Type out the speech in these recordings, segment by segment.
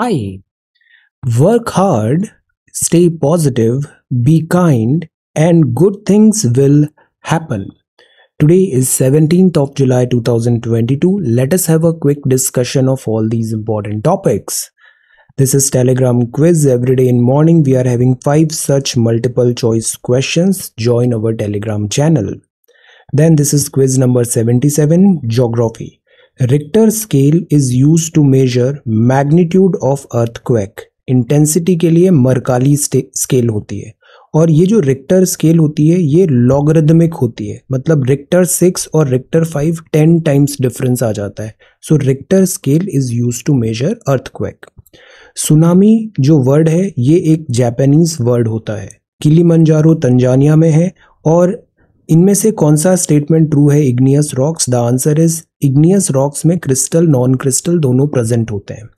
I Work hard, stay positive, be kind, and good things will happen. Today is 17th of July 2022. Let us have a quick discussion of all these important topics. This is Telegram quiz. Every day in morning we are having 5 such multiple choice questions. Join our Telegram channel. Then this is quiz number 77, Geography. Richter scale is use to measure magnitude of earthquake intensity के लिए मरकाली scale होती है और ये जो Richter scale होती है ये लॉगरिदमिक होती है मतलब रिक्टर सिक्स और Richter five ten times difference आ जाता है so Richter scale is use to measure earthquake tsunami जो वर्ड है ये एक जापानीज वर्ड होता है किली मंजारो तंजानिया में है और इनमें से कौन सा स्टेटमेंट ट्रू है igneous rocks the answer is igneous rocks में क्रिस्टल नॉन क्रिस्टल दोनों प्रेजेंट होते हैं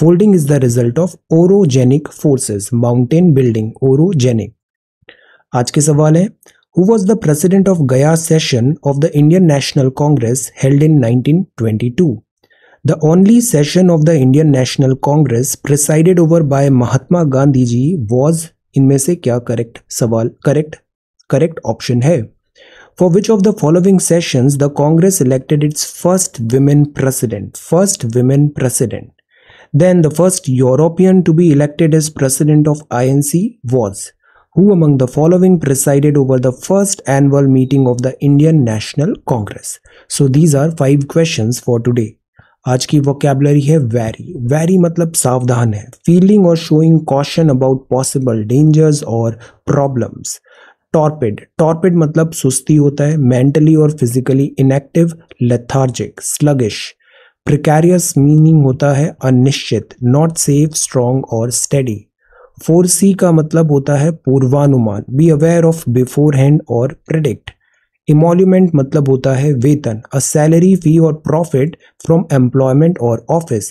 folding is the result of orogenic forces mountain building orogenic आज के सवाल है who was the president of Gaya session of the Indian National Congress held in 1922 the only session of the Indian National Congress presided over by Mahatma Gandhi ji was इनमें से क्या correct सवाल correct correct option है for which of the following sessions the Congress elected its first women president. First women president. Then the first European to be elected as president of INC was who among the following presided over the first annual meeting of the Indian National Congress. So these are five questions for today. आज की vocabulary है very very मतलब सावधान है feeling और showing caution about possible dangers और problems torpid torpid मतलब सुस्ती होता है मेंटली और physically inactive lethargic sluggish precarious meaning होता है अनिश्चित नॉट सेफ स्ट्रॉन्ग और स्टेडी फोर सी का मतलब होता है पूर्वानुमान be aware of beforehand और प्रिडिक्ट इमोल्यूमेंट मतलब होता है वेतन अ सैलरी फी और प्रॉफिट फ्रॉम एम्प्लॉयमेंट और ऑफिस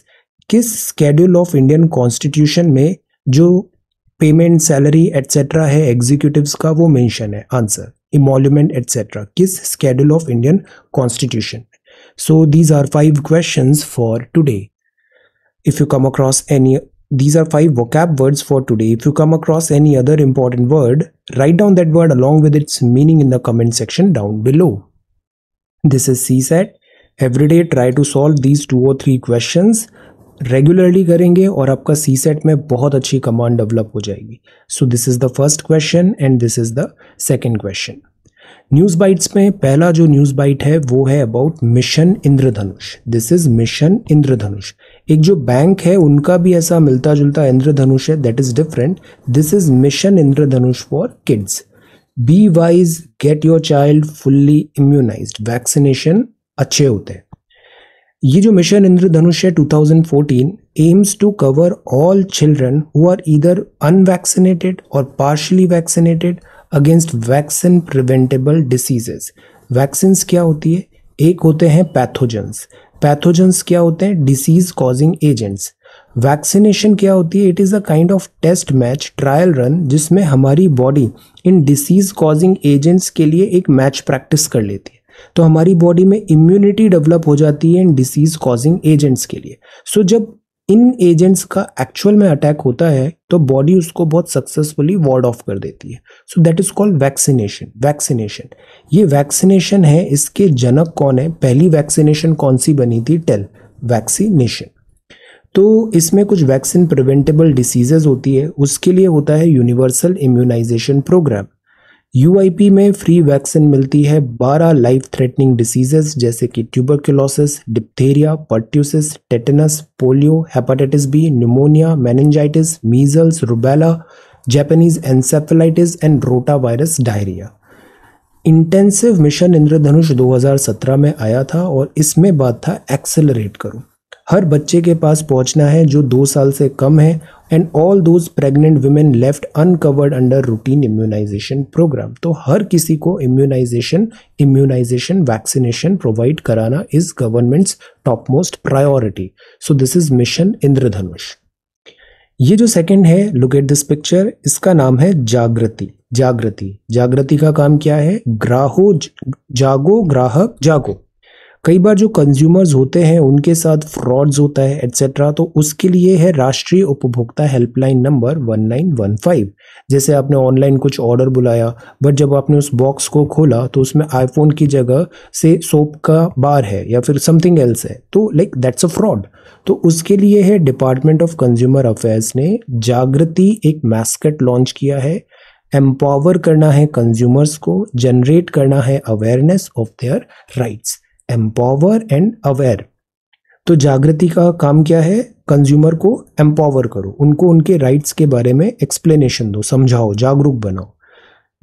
किस स्केड्यूल ऑफ इंडियन कॉन्स्टिट्यूशन में जो पेमेंट सैलरी एटसेट्रा है एग्जीक्यूटिव का वो मेंशन है आंसर इमोल्यूमेंट एटसेट्रा किस schedule of Indian constitution so these are five question for today if you come across any these are five vocab words for today if you come across any other important word write down that word along with its meaning in the comment section down below this is C set every day try to solve these two और three question regularly करेंगे और आपका सी set में बहुत अच्छी command develop हो जाएगी so this is the first question and this is the second question news bites में पहला जो न्यूज़ बाइट है वो है about mission Indradhanush this is mission Indradhanush एक जो बैंक है उनका भी ऐसा मिलता जुलता इंद्रधनुष है that is different this is mission Indradhanush for kids be wise get your child fully immunize vaccination अच्छे होते हैं ये जो मिशन इंद्रधनुष है 2014 aims to cover all children who are either unvaccinated और partially vaccinated against vaccine preventable diseases vaccines क्या होती है एक होते हैं पैथोजेंस पैथोजेंस क्या होते हैं डिसीज कॉजिंग एजेंट्स वैक्सीनेशन क्या होती है it is a kind of test match trial run जिसमें हमारी बॉडी इन डिसीज कॉजिंग एजेंट्स के लिए एक मैच प्रैक्टिस कर लेती है तो हमारी बॉडी में इम्यूनिटी डेवलप हो जाती है इन डिसीज कॉजिंग एजेंट्स के लिए सो so, जब इन एजेंट्स का एक्चुअल में अटैक होता है तो बॉडी उसको बहुत सक्सेसफुली वार्ड ऑफ कर देती है so that is called vaccination vaccination ये वैक्सीनेशन है इसके जनक कौन है पहली वैक्सीनेशन कौन सी बनी थी टेल वैक्सीनेशन तो इसमें कुछ वैक्सीन प्रिवेंटेबल डिसीजेज होती है उसके लिए होता है यूनिवर्सल इम्यूनाइजेशन प्रोग्राम यू में फ्री वैक्सीन मिलती है 12 लाइफ थ्रेटनिंग डिसीजेस जैसे कि tuberculosis diphtheria pertussis tetanus polio hepatitis B pneumonia meningitis measles rubella Japanese encephalitis and rota virus diarrhoea intensive mission Indradhanush 2017 में आया था और इसमें बात था एक्सेलरेट करो हर बच्चे के पास पहुंचना है जो दो साल से कम है and all those pregnant women left uncovered under routine immunization programme तो हर किसी को इम्यूनाइजेशन इम्यूनाइजेशन वैक्सीनेशन प्रोवाइड कराना is government's top most priority so this is mission Indradhanush ये जो सेकंड है लुक एट दिस पिक्चर इसका नाम है जागृति जागृति जागृति का काम क्या है ग्राहो जागो ग्राहक जागो कई बार जो कंज्यूमर्स होते हैं उनके साथ फ्रॉड्स होता है एट्सेट्रा तो उसके लिए है राष्ट्रीय उपभोक्ता हेल्पलाइन नंबर 1915 जैसे आपने ऑनलाइन कुछ ऑर्डर बुलाया बट जब आपने उस बॉक्स को खोला तो उसमें आईफोन की जगह से सोप का बार है या फिर समथिंग एल्स है तो लाइक दैट्स अ फ्रॉड तो उसके लिए है डिपार्टमेंट ऑफ कंज्यूमर अफेयर्स ने जागृति एक मैस्कट लॉन्च किया है एम्पावर करना है कंज्यूमर्स को जनरेट करना है awareness of their rights empower and aware तो जागृति का काम क्या है कंज्यूमर को एम्पावर करो उनको उनके राइट्स के बारे में एक्सप्लेनेशन दो समझाओ जागरूक बनाओ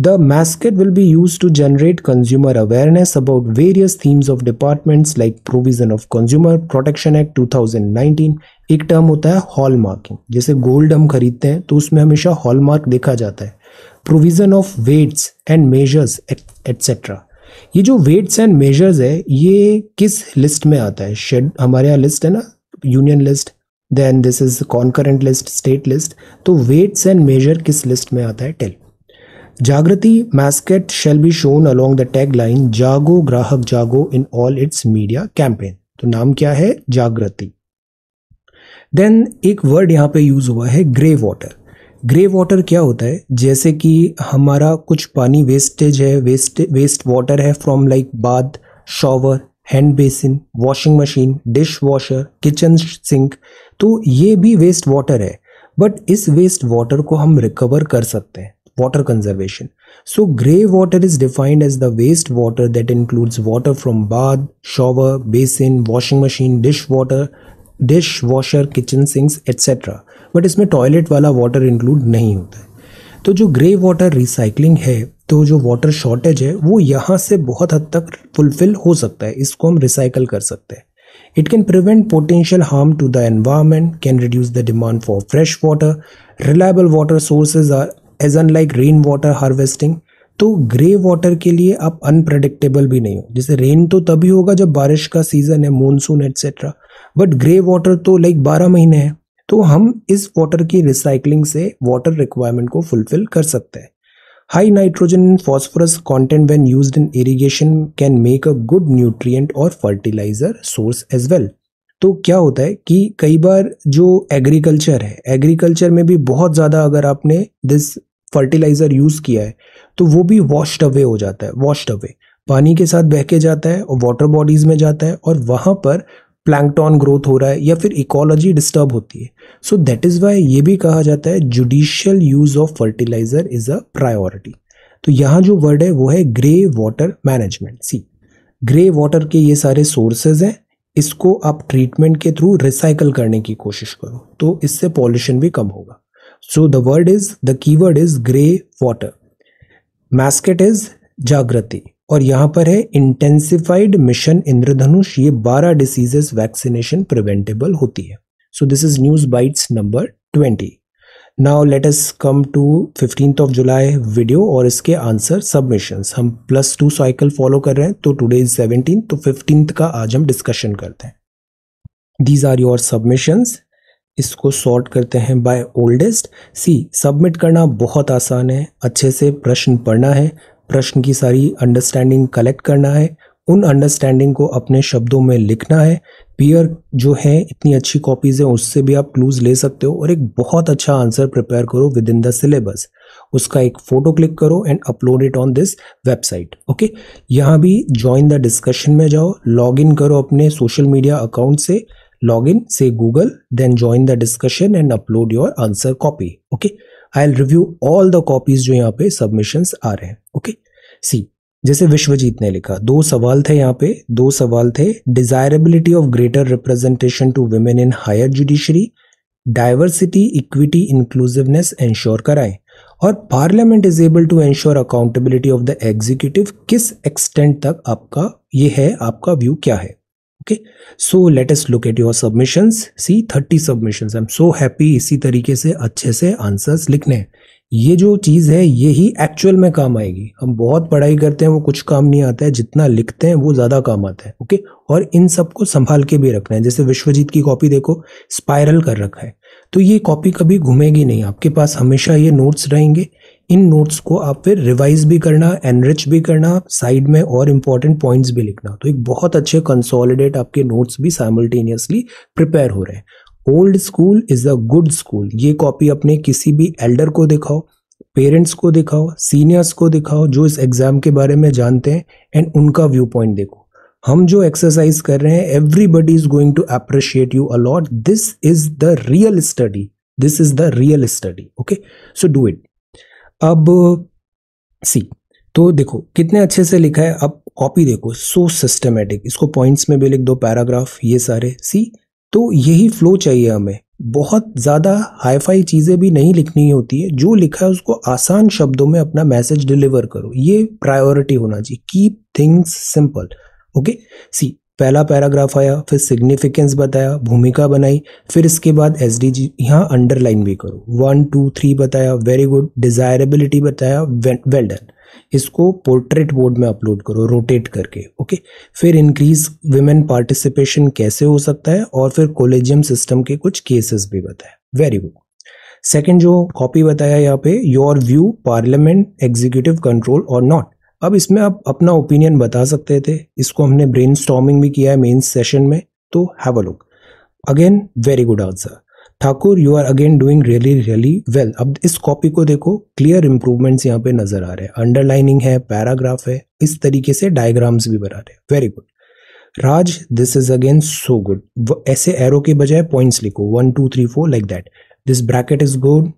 the mascot will be use to generate consumer awareness about various themes of departments like provision of consumer protection act 2019. एक टर्म होता है हॉल मार्किंग जैसे गोल्ड हम खरीदते हैं तो उसमें हमेशा हॉल मार्क देखा जाता है provision of weights and measures etcetera ये जो वेट्स एंड मेजर्स है ये किस लिस्ट में आता है शेड हमारे यहाँ लिस्ट है ना union list then this is concurrent list state list तो वेट्स एंड मेजर किस लिस्ट में आता है tell Jagriti mascot shall be shown along the tag line जागो ग्राहक जागो in all its media campaign तो नाम क्या है जागृति देन एक वर्ड यहाँ पे यूज हुआ है ग्रे वाटर ग्रे वाटर क्या होता है जैसे कि हमारा कुछ पानी वेस्टेज है वेस्ट वेस्ट वाटर है from like bath shower hand basin washing machine dish washer kitchen sink तो ये भी वेस्ट वाटर है बट इस वेस्ट वाटर को हम रिकवर कर सकते हैं water conservation so grey water is defined as the waste water that includes water from bath shower basin washing machine dish water dish washer kitchen sinks etcetera but इसमें toilet वाला water include नहीं होता है तो जो grey water recycling है तो जो वाटर शॉर्टेज है वो यहाँ से बहुत हद तक फुलफिल हो सकता है इसको हम रिसाइकल कर सकते हैं it can prevent potential harm to the the can reduce the demand for fresh water reliable water sources are as unlike rain water harvesting तो ग्रे वाटर के लिए आप अनप्रडिक्टेबल भी नहीं हो जैसे रेन तो तभी होगा जब बारिश का सीजन है monsoon etcetera but grey water तो लाइक बारह महीने है तो हम इस वाटर की रिसाइकलिंग से वाटर रिक्वायरमेंट को फुलफिल कर सकते हैं high nitrogen and phosphorus content when use in irrigation can make a good nutrient और फर्टिलाइजर सोर्स एज वेल तो क्या होता है कि कई बार जो एग्रीकल्चर है एग्रीकल्चर में भी बहुत ज़्यादा अगर आपने दिस फर्टिलाइज़र यूज़ किया है तो वो भी वॉश्ड अवे हो जाता है वॉश्ड अवे पानी के साथ बह के जाता है और वाटर बॉडीज़ में जाता है और वहाँ पर प्लैंकटॉन ग्रोथ हो रहा है या फिर इकोलॉजी डिस्टर्ब होती है सो दैट इज़ वाई ये भी कहा जाता है judicial use of fertilizer is a priority तो यहाँ जो वर्ड है वो है grey water management see grey water के ये सारे सोर्सेज हैं इसको आप ट्रीटमेंट के थ्रू रिसाइकल करने की कोशिश करो तो इससे पॉल्यूशन भी कम होगा so the word is the keyword is grey water mascot is Jagriti और यहाँ पर है इंटेंसिफाइड मिशन इंद्रधनुष ये 12 डिसीजेस वैक्सीनेशन प्रिवेंटेबल होती है so this is news bites number 20 now let us come to fifteen of July video और इसके answer submission हम प्लस टू साइकिल फॉलो कर रहे हैं तो टुडे इज सेवनटीन तो फिफ्टीन का आज हम डिस्कशन करते हैं दीज आर योर सबमिशंस इसको सॉर्ट करते हैं बाय ओल्डेस्ट सी सबमिट करना बहुत आसान है अच्छे से प्रश्न पढ़ना है प्रश्न की सारी अंडरस्टैंडिंग कलेक्ट करना है उन अंडरस्टैंडिंग को अपने शब्दों में लिखना है पीयर जो है इतनी अच्छी कॉपीज़ हैं उससे भी आप क्लूज़ ले सकते हो और एक बहुत अच्छा आंसर प्रिपेयर करो विद इन द सिलेबस उसका एक फ़ोटो क्लिक करो and upload it on this website okay यहाँ भी ज्वाइन द डिस्कशन में जाओ लॉग इन करो अपने सोशल मीडिया अकाउंट से लॉग इन से Google then join the discussion and upload your answer copy Okay. I review all the copies जो यहाँ पे सबमिशन आ रहे हैं ओके सी जैसे विश्वजीत ने लिखा दो सवाल थे यहाँ पे दो सवाल थे desirability of greater representation to women in higher judiciary diversity equity inclusiveness ensure कराएं और parliament is able to ensure accountability of the executive किस एक्सटेंट तक आपका ये है आपका व्यू क्या है okay so let's look at your submissions see thirty submissions I am so happy इसी तरीके से अच्छे से आंसर्स लिखने हैं ये जो चीज़ है ये ही एक्चुअल में काम आएगी हम बहुत पढ़ाई करते हैं वो कुछ काम नहीं आता है जितना लिखते हैं वो ज़्यादा काम आता है ओके और इन सबको संभाल के भी रखना है जैसे विश्वजीत की कॉपी देखो स्पायरल कर रखा है तो ये कॉपी कभी घूमेगी नहीं आपके पास हमेशा ये नोट्स रहेंगे इन नोट्स को आप फिर रिवाइज भी करना एनरिच भी करना साइड में और इंपॉर्टेंट पॉइंट्स भी लिखना तो एक बहुत अच्छे कंसोलिडेट आपके नोट्स भी साइमल्टेनियसली प्रिपेयर हो रहे हैं old school is a good school ये कॉपी अपने किसी भी एल्डर को दिखाओ पेरेंट्स को दिखाओ सीनियर्स को दिखाओ जो इस एग्ज़ाम के बारे में जानते हैं एंड उनका व्यू पॉइंट देखो हम जो एक्सरसाइज कर रहे हैं everybody is going to appreciate you a lot this is the real study this is the real study okay so do it अब सी तो देखो कितने अच्छे से लिखा है अब कॉपी देखो सो so सिस्टमेटिक इसको पॉइंट्स में भी लिख दो पैराग्राफ ये सारे सी तो यही फ्लो चाहिए हमें बहुत ज़्यादा हाईफाई चीज़ें भी नहीं लिखनी होती है जो लिखा है उसको आसान शब्दों में अपना मैसेज डिलीवर करो ये प्रायोरिटी होना चाहिए keep things simple okay see पहला पैराग्राफ आया फिर सिग्निफिकेंस बताया भूमिका बनाई फिर इसके बाद एस डी जी यहाँ अंडरलाइन भी करो वन टू थ्री बताया वेरी गुड डिज़ायरेबिलिटी बताया वेल डन इसको पोर्ट्रेट बोर्ड में अपलोड करो रोटेट करके ओके फिर इंक्रीज वुमेन पार्टिसिपेशन कैसे हो सकता है और फिर कोलेजियम सिस्टम के कुछ केसेस भी बताए वेरी गुड सेकेंड जो कॉपी बताया यहाँ पे your view parliament executive control और नॉट अब इसमें आप अपना ओपिनियन बता सकते थे इसको हमने ब्रेन भी किया है मेन सेशन में तो have a look again very good answer Thakur you are again doing really really well अब इस कॉपी को देखो क्लियर इंप्रूवमेंट्स यहाँ पे नजर आ रहे हैं अंडरलाइनिंग है पैराग्राफ है इस तरीके से डायग्राम्स भी बना रहे हैं very good Raj this is again so good ऐसे एरो के बजाय पॉइंट्स लिखो one two three four like that this bracket is good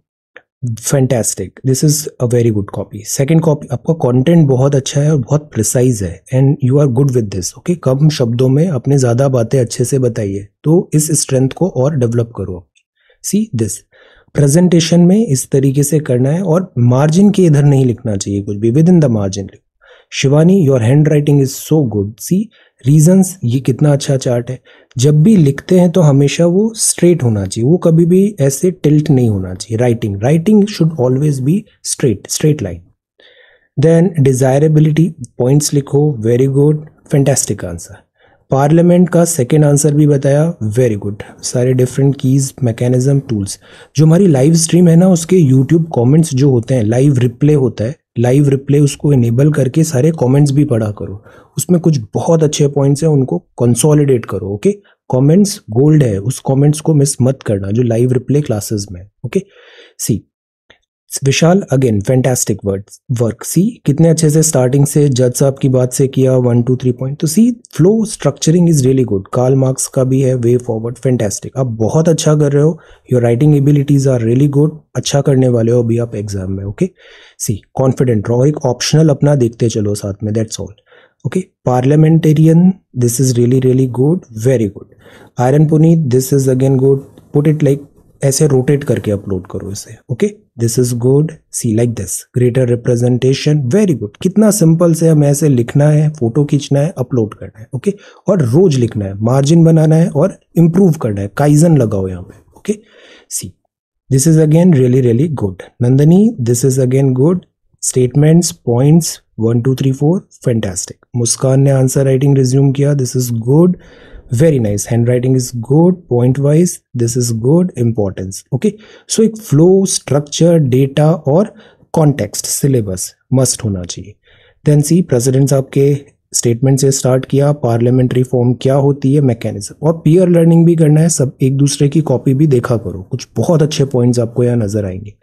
fantastic this is a very good copy second copy आपका कॉन्टेंट बहुत अच्छा है और बहुत प्रिसाइज है and you are good with this okay कम शब्दों में आपने ज़्यादा बातें अच्छे से बताइए तो इस स्ट्रेंथ को और डेवलप करो सी दिस प्रेजेंटेशन में इस तरीके से करना है और मार्जिन के इधर नहीं लिखना चाहिए कुछ भी within the margin Shivani your handwriting is so good see reasons ये कितना अच्छा चार्ट है जब भी लिखते हैं तो हमेशा वो स्ट्रेट होना चाहिए वो कभी भी ऐसे टिल्ट नहीं होना चाहिए writing writing should always be straight straight line then desirability points लिखो very good fantastic answer parliament का सेकेंड आंसर भी बताया वेरी गुड सारे डिफरेंट कीज मैकेनिज्म टूल्स जो हमारी लाइव स्ट्रीम है ना उसके यूट्यूब कमेंट्स जो होते हैं लाइव रिप्ले होता है लाइव रिप्ले उसको इनेबल करके सारे कमेंट्स भी पढ़ा करो उसमें कुछ बहुत अच्छे पॉइंट्स हैं उनको कंसोलिडेट करो ओके कमेंट्स गोल्ड है उस कमेंट्स को मिस मत करना जो लाइव रिप्ले क्लासेस में okay see Vishal again fantastic word work see कितने अच्छे से स्टार्टिंग से जज साहब की बात से किया वन टू थ्री पॉइंट तो see flow structuring is really good Karl Marx का भी है वे फॉरवर्ड फैंटेस्टिक आप बहुत अच्छा कर रहे हो your writing abilities are really good अच्छा करने वाले हो अभी आप एग्जाम में ओके सी कॉन्फिडेंट रहो और एक ऑप्शनल अपना देखते चलो साथ में that's all okay parliamentarian this is really really good very good iron Puneet this is again good put it like ऐसे रोटेट करके अपलोड करो इसे okay this is good see like this greater representation very good कितना simple से हमें ऐसे लिखना है फोटो खींचना है अपलोड करना है ओके okay? और रोज लिखना है मार्जिन बनाना है और इम्प्रूव करना है काइजन लगाओ यहाँ पे okay see this is again really really good Nandini this is again good statements points one two three four fantastic Muskan ने आंसर राइटिंग रिज्यूम किया this is good very nice handwriting is good point wise this is good importance okay so एक flow structure data और context syllabus must होना चाहिए then see presidents आपके statement से start किया parliamentary form क्या होती है मैकेनिज्म और पीयर लर्निंग भी करना है सब एक दूसरे की कॉपी भी देखा करो कुछ बहुत अच्छे पॉइंट्स आपको यहाँ नजर आएंगे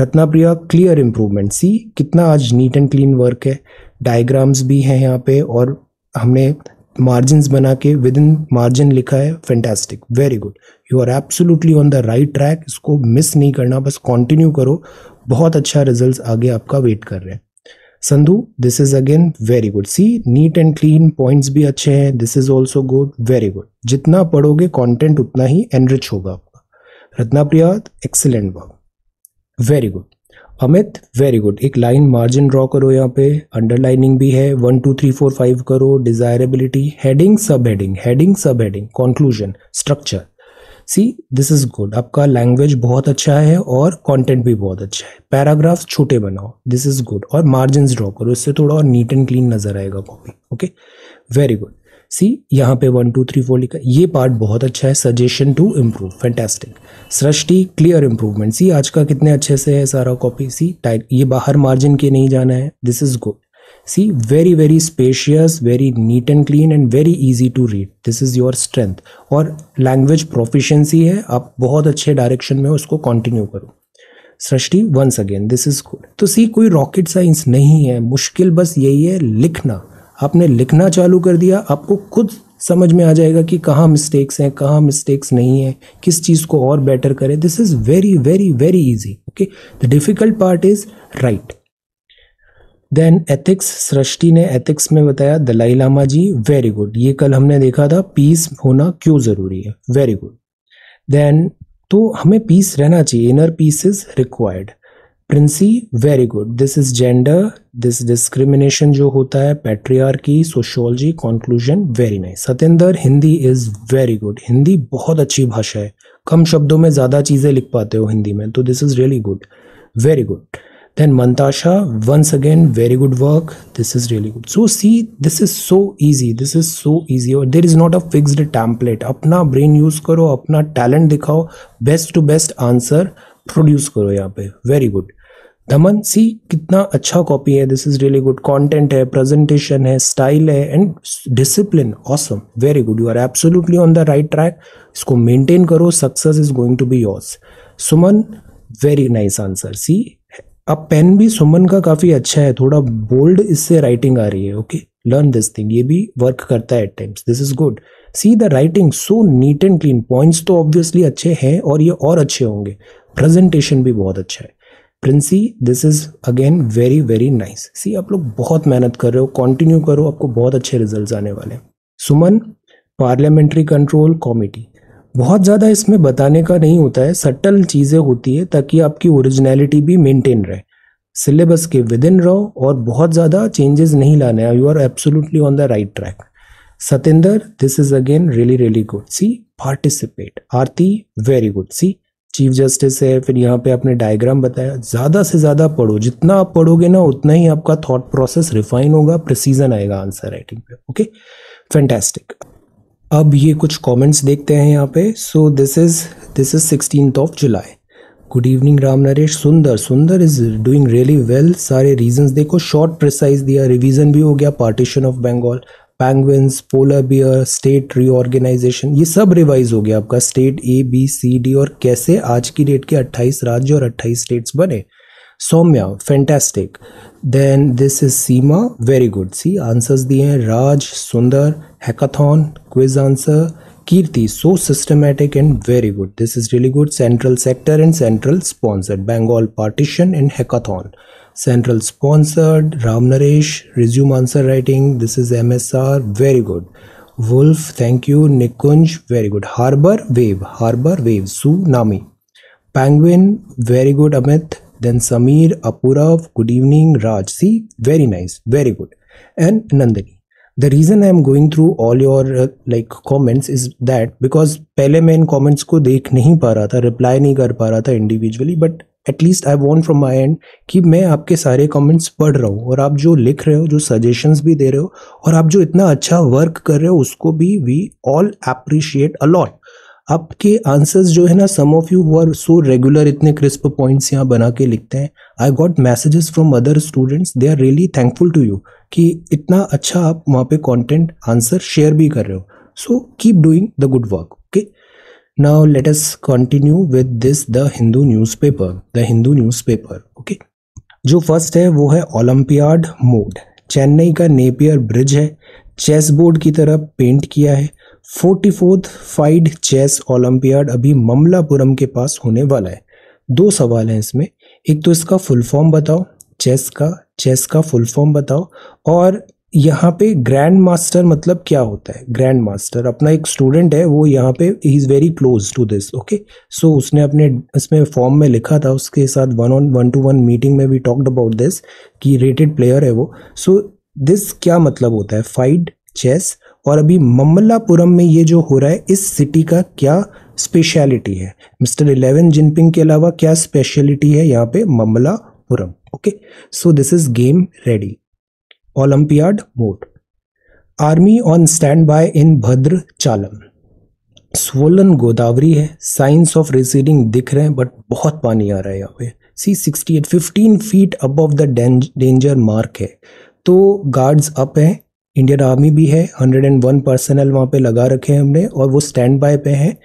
Ratna Priya clear improvement see कितना आज नीट एंड क्लीन वर्क है डायग्राम्स भी हैं यहाँ पे और हमने मार्जिन बना के विद इन मार्जिन लिखा है fantastic very good you are absolutely on the right track इसको मिस नहीं करना बस कॉन्टिन्यू करो बहुत अच्छा रिजल्ट आगे आपका वेट कर रहे हैं Sandhu this is again very good see neat and clean points भी अच्छे हैं this is also good very good जितना पढ़ोगे कॉन्टेंट उतना ही एनरिच होगा आपका Ratna Priya excellent work very good Amit very good एक लाइन मार्जिन ड्रॉ करो यहाँ पे अंडरलाइनिंग भी है one two three four five करो desirability heading sub heading heading sub heading conclusion structure see this is good आपका लैंग्वेज बहुत अच्छा है और कंटेंट भी बहुत अच्छा है पैराग्राफ्स छोटे बनाओ दिस इज गुड और मार्जिन ड्रॉ करो इससे थोड़ा और नीट एंड क्लीन नजर आएगा copy okay very good see यहाँ पे वन टू थ्री फोर लिखा ये पार्ट बहुत अच्छा है suggestion to improve fantastic Srishti clear improvement see आज का कितने अच्छे से है सारा कॉपी सी टाइट ये बाहर मार्जिन के नहीं जाना है this is good see very very spacious very neat and clean and very easy to read this is your strength और लैंग्वेज प्रोफिशेंसी है आप बहुत अच्छे डायरेक्शन में उसको कॉन्टिन्यू करो Srishti once again this is good तो सी कोई रॉकेट साइंस नहीं है मुश्किल बस यही है लिखना आपने लिखना चालू कर दिया आपको खुद समझ में आ जाएगा कि कहाँ मिस्टेक्स हैं कहाँ मिस्टेक्स नहीं है किस चीज़ को और बेटर करें this is very very very easy okay the difficult part is right then ethics Srishti ने एथिक्स में बताया दलाई लामा जी वेरी गुड ये कल हमने देखा था पीस होना क्यों ज़रूरी है वेरी गुड देन तो हमें पीस रहना चाहिए inner peace is required Princy very good this is gender this discrimination जो होता है patriarchy sociology conclusion very nice Satendra Hindi is very good Hindi बहुत अच्छी भाषा है कम शब्दों में ज्यादा चीजें लिख पाते हो हिंदी में तो this is really good very good then Mantasha once again very good work this is really good so see this is so easy this is so easy और there is not a fixed template अपना brain use करो अपना talent दिखाओ best to best answer produce करो यहाँ पे very good धमन सी कितना अच्छा कॉपी है this is really good content है प्रेजेंटेशन है स्टाइल है and discipline awesome very good you are absolutely on the right track इसको मेंटेन करो success is going to be yours Suman very nice answer see अब pen भी सुमन का काफ़ी अच्छा है थोड़ा बोल्ड इससे राइटिंग आ रही है ओके लर्न दिस थिंग ये भी वर्क करता है at times this is good see the writing so neat and clean points तो ऑब्वियसली अच्छे हैं और ये और अच्छे होंगे प्रेजेंटेशन भी बहुत अच्छा है Princy this is again very very nice see आप लोग बहुत मेहनत कर रहे हो कंटिन्यू करो आपको बहुत अच्छे रिजल्ट आने वाले हैं सुमन पार्लियामेंट्री कंट्रोल कॉमिटी बहुत ज़्यादा इसमें बताने का नहीं होता है सटल चीज़ें होती है ताकि आपकी ओरिजिनलिटी भी मेंटेन रहे सिलेबस के विद इन रहो और बहुत ज़्यादा चेंजेस नहीं लाने हैं you are absolutely on the right track Satendra this is again really really good see participate Aarti very good see chief justice है फिर यहाँ पे आपने डायग्राम बताया ज़्यादा से ज़्यादा पढ़ो जितना आप पढ़ोगे ना उतना ही आपका थॉट प्रोसेस रिफाइन होगा प्रिसीजन आएगा आंसर राइटिंग पे ओके फैंटेस्टिक अब ये कुछ कमेंट्स देखते हैं यहाँ पे so this is this is sixteen of July good evening Ram Naresh Sundar Sundar is doing really well सारे रीजंस देखो शॉर्ट प्रिसाइज दिया रिवीजन भी हो गया partition of Bengal penguins polar bear state reorganisation ये सब रिवाइज हो गया आपका state A B C D और कैसे आज की डेट के 28 राज्य और 28 स्टेट्स बने Saumya fantastic then this is Seema very good see answers दिए हैं Raj Sundar hackathon quiz answer Kirti so systematic and very good this is really good central sector and central sponsored Bengal partition and hackathon Central sponsored, Ram Naresh, resume answer writing. This is MSR, very good. Wolf, thank you. Nikunj, very good. Harbor, wave. Harbor, wave. Tsunami. Penguin, very good, Amit. Then Samir, Apurav, good evening, Raj. See, very nice, very good. And Nandini. The reason I am going through all your like comments is that because पहले मैं इन comments को देख नहीं पा रहा था reply नहीं कर पा रहा था individually but at least I want from my end कि मैं आपके सारे कमेंट्स पढ़ रहा हूँ और आप जो लिख रहे हो जो सजेशंस भी दे रहे हो और आप जो इतना अच्छा वर्क कर रहे हो उसको भी वी ऑल अप्रिशिएट अलॉट आपके आंसर्स जो है ना some of you are so regular इतने क्रिस्प पॉइंट्स यहाँ बना के लिखते हैं I got messages from other students they are really thankful to you कि इतना अच्छा आप वहाँ पे कॉन्टेंट आंसर शेयर भी कर रहे हो so keep doing the good work okay Now let us continue with this the Hindu newspaper. The Hindu newspaper. Okay. जो फर्स्ट है वो है ओलंपियाड मोड चेन्नई का नेपियर ब्रिज है चेस बोर्ड की तरह पेंट किया है forty fourth FIDE chess olympiad अभी ममलापुरम के पास होने वाला है दो सवाल हैं इसमें एक तो इसका फुल फॉर्म बताओ चेस का चेस का फुल फॉर्म बताओ और यहाँ पे ग्रैंड मास्टर मतलब क्या होता है ग्रैंड मास्टर अपना एक स्टूडेंट है वो यहाँ पे ही is very close to this okay so उसने अपने इसमें फॉर्म में लिखा था उसके साथ one on one to one meeting में भी टॉक्ड अबाउट दिस कि रेटेड प्लेयर है वो सो so, दिस क्या मतलब होता है फाइट चेस और अभी ममल्लापुरम में ये जो हो रहा है इस सिटी का क्या स्पेशलिटी है मिस्टर इलेवन जिनपिंग के अलावा क्या स्पेशलिटी है यहाँ पे Mamallapuram okay so this is game ready mode army on stand by in Bhadrachalam swollen Godavari है साइंस ऑफ रिसीडिंग दिख रहे हैं बट बहुत पानी आ रहा है यहाँ पे see sixty eight fifteen feet above the danger mark है तो गार्ड्स अप हैं इंडियन आर्मी भी है हंड्रेड एंड वन पर्सनल वहाँ पे लगा रखे हैं हमने और वो स्टैंड बाय पे हैं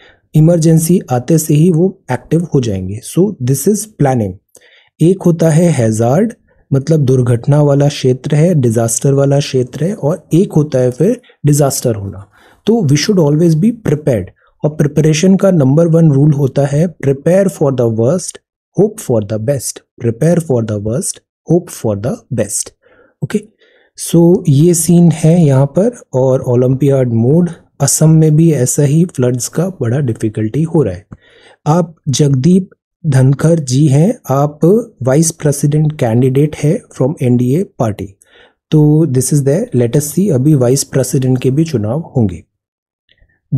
इमरजेंसी आते से ही वो एक्टिव हो जाएंगे सो दिस इज प्लानिंग एक होता है हैजार्ड मतलब दुर्घटना वाला क्षेत्र है डिजास्टर वाला क्षेत्र है और एक होता है फिर डिजास्टर होना तो we should always be prepared और प्रिपरेशन का नंबर वन रूल होता है prepare for the worst hope for the best prepare for the worst hope for the best okay so ये सीन है यहाँ पर और ओलम्पियाड मोड असम में भी ऐसा ही फ्लड्स का बड़ा डिफिकल्टी हो रहा है आप जगदीप धनखर जी हैं आप वाइस प्रेसिडेंट कैंडिडेट है फ्रॉम एनडीए पार्टी तो this is the latest see अभी वाइस प्रेसिडेंट के भी चुनाव होंगे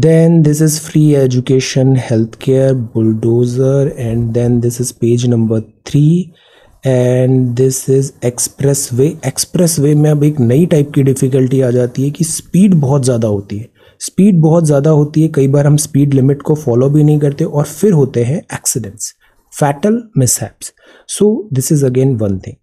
then this is free education health care bulldozer and then this is page number three and this is expressway expressway में अब एक नई टाइप की डिफ़िकल्टी आ जाती है कि स्पीड बहुत ज़्यादा होती है स्पीड बहुत ज़्यादा होती है कई बार हम स्पीड लिमिट को फॉलो भी नहीं करते और फिर होते हैं accidents fatal mishaps so this is again one thing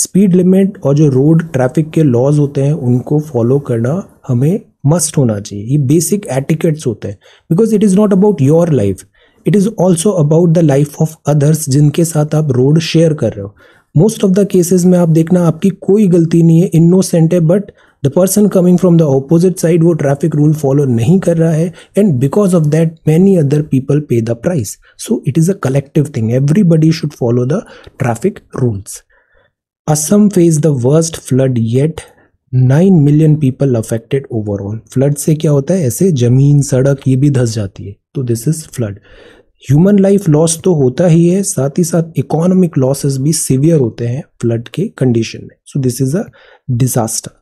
speed limit और जो रोड ट्रैफिक के लॉज होते हैं उनको फॉलो करना हमें मस्ट होना चाहिए ये बेसिक एटिकेट्स होते हैं because it is not about your life it is also about the life of others जिनके साथ आप रोड शेयर कर रहे हो मोस्ट ऑफ द केसेस में आप देखना आपकी कोई गलती नहीं है इनोसेंट है but the person coming from the opposite side वो ट्रैफिक रूल फॉलो नहीं कर रहा है and because of that many other people pay the price so it is a collective thing everybody should follow the traffic rules Assam faces the worst flood yet nine million people affected overall flood से क्या होता है ऐसे जमीन सड़क ये भी धस जाती है तो this is flood human life loss तो होता ही है साथ ही साथ इकोनॉमिक लॉसेस भी सिवियर होते हैं फ्लड के कंडीशन में so this is a disaster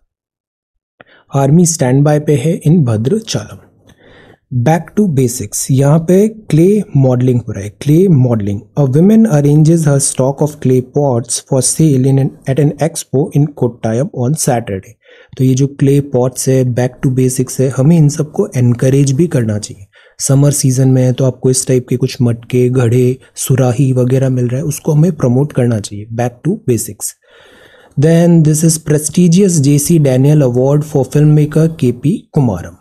army stand by पे है इन भद्र चालम बैक टू बेसिक्स यहाँ पे क्ले मॉडलिंग हो रहा है clay modelling a women arranges her stock of clay pots for sale in an at an expo in Kottayam on Saturday तो ये जो क्ले पॉट्स है बैक टू बेसिक्स है हमें इन सबको एनकरेज भी करना चाहिए समर सीजन में है तो आपको इस टाइप के कुछ मटके घड़े सुराही वगैरह मिल रहा है उसको हमें प्रमोट करना चाहिए back to basics Then this is prestigious J.C. Daniel Award for filmmaker K.P. Kumaram.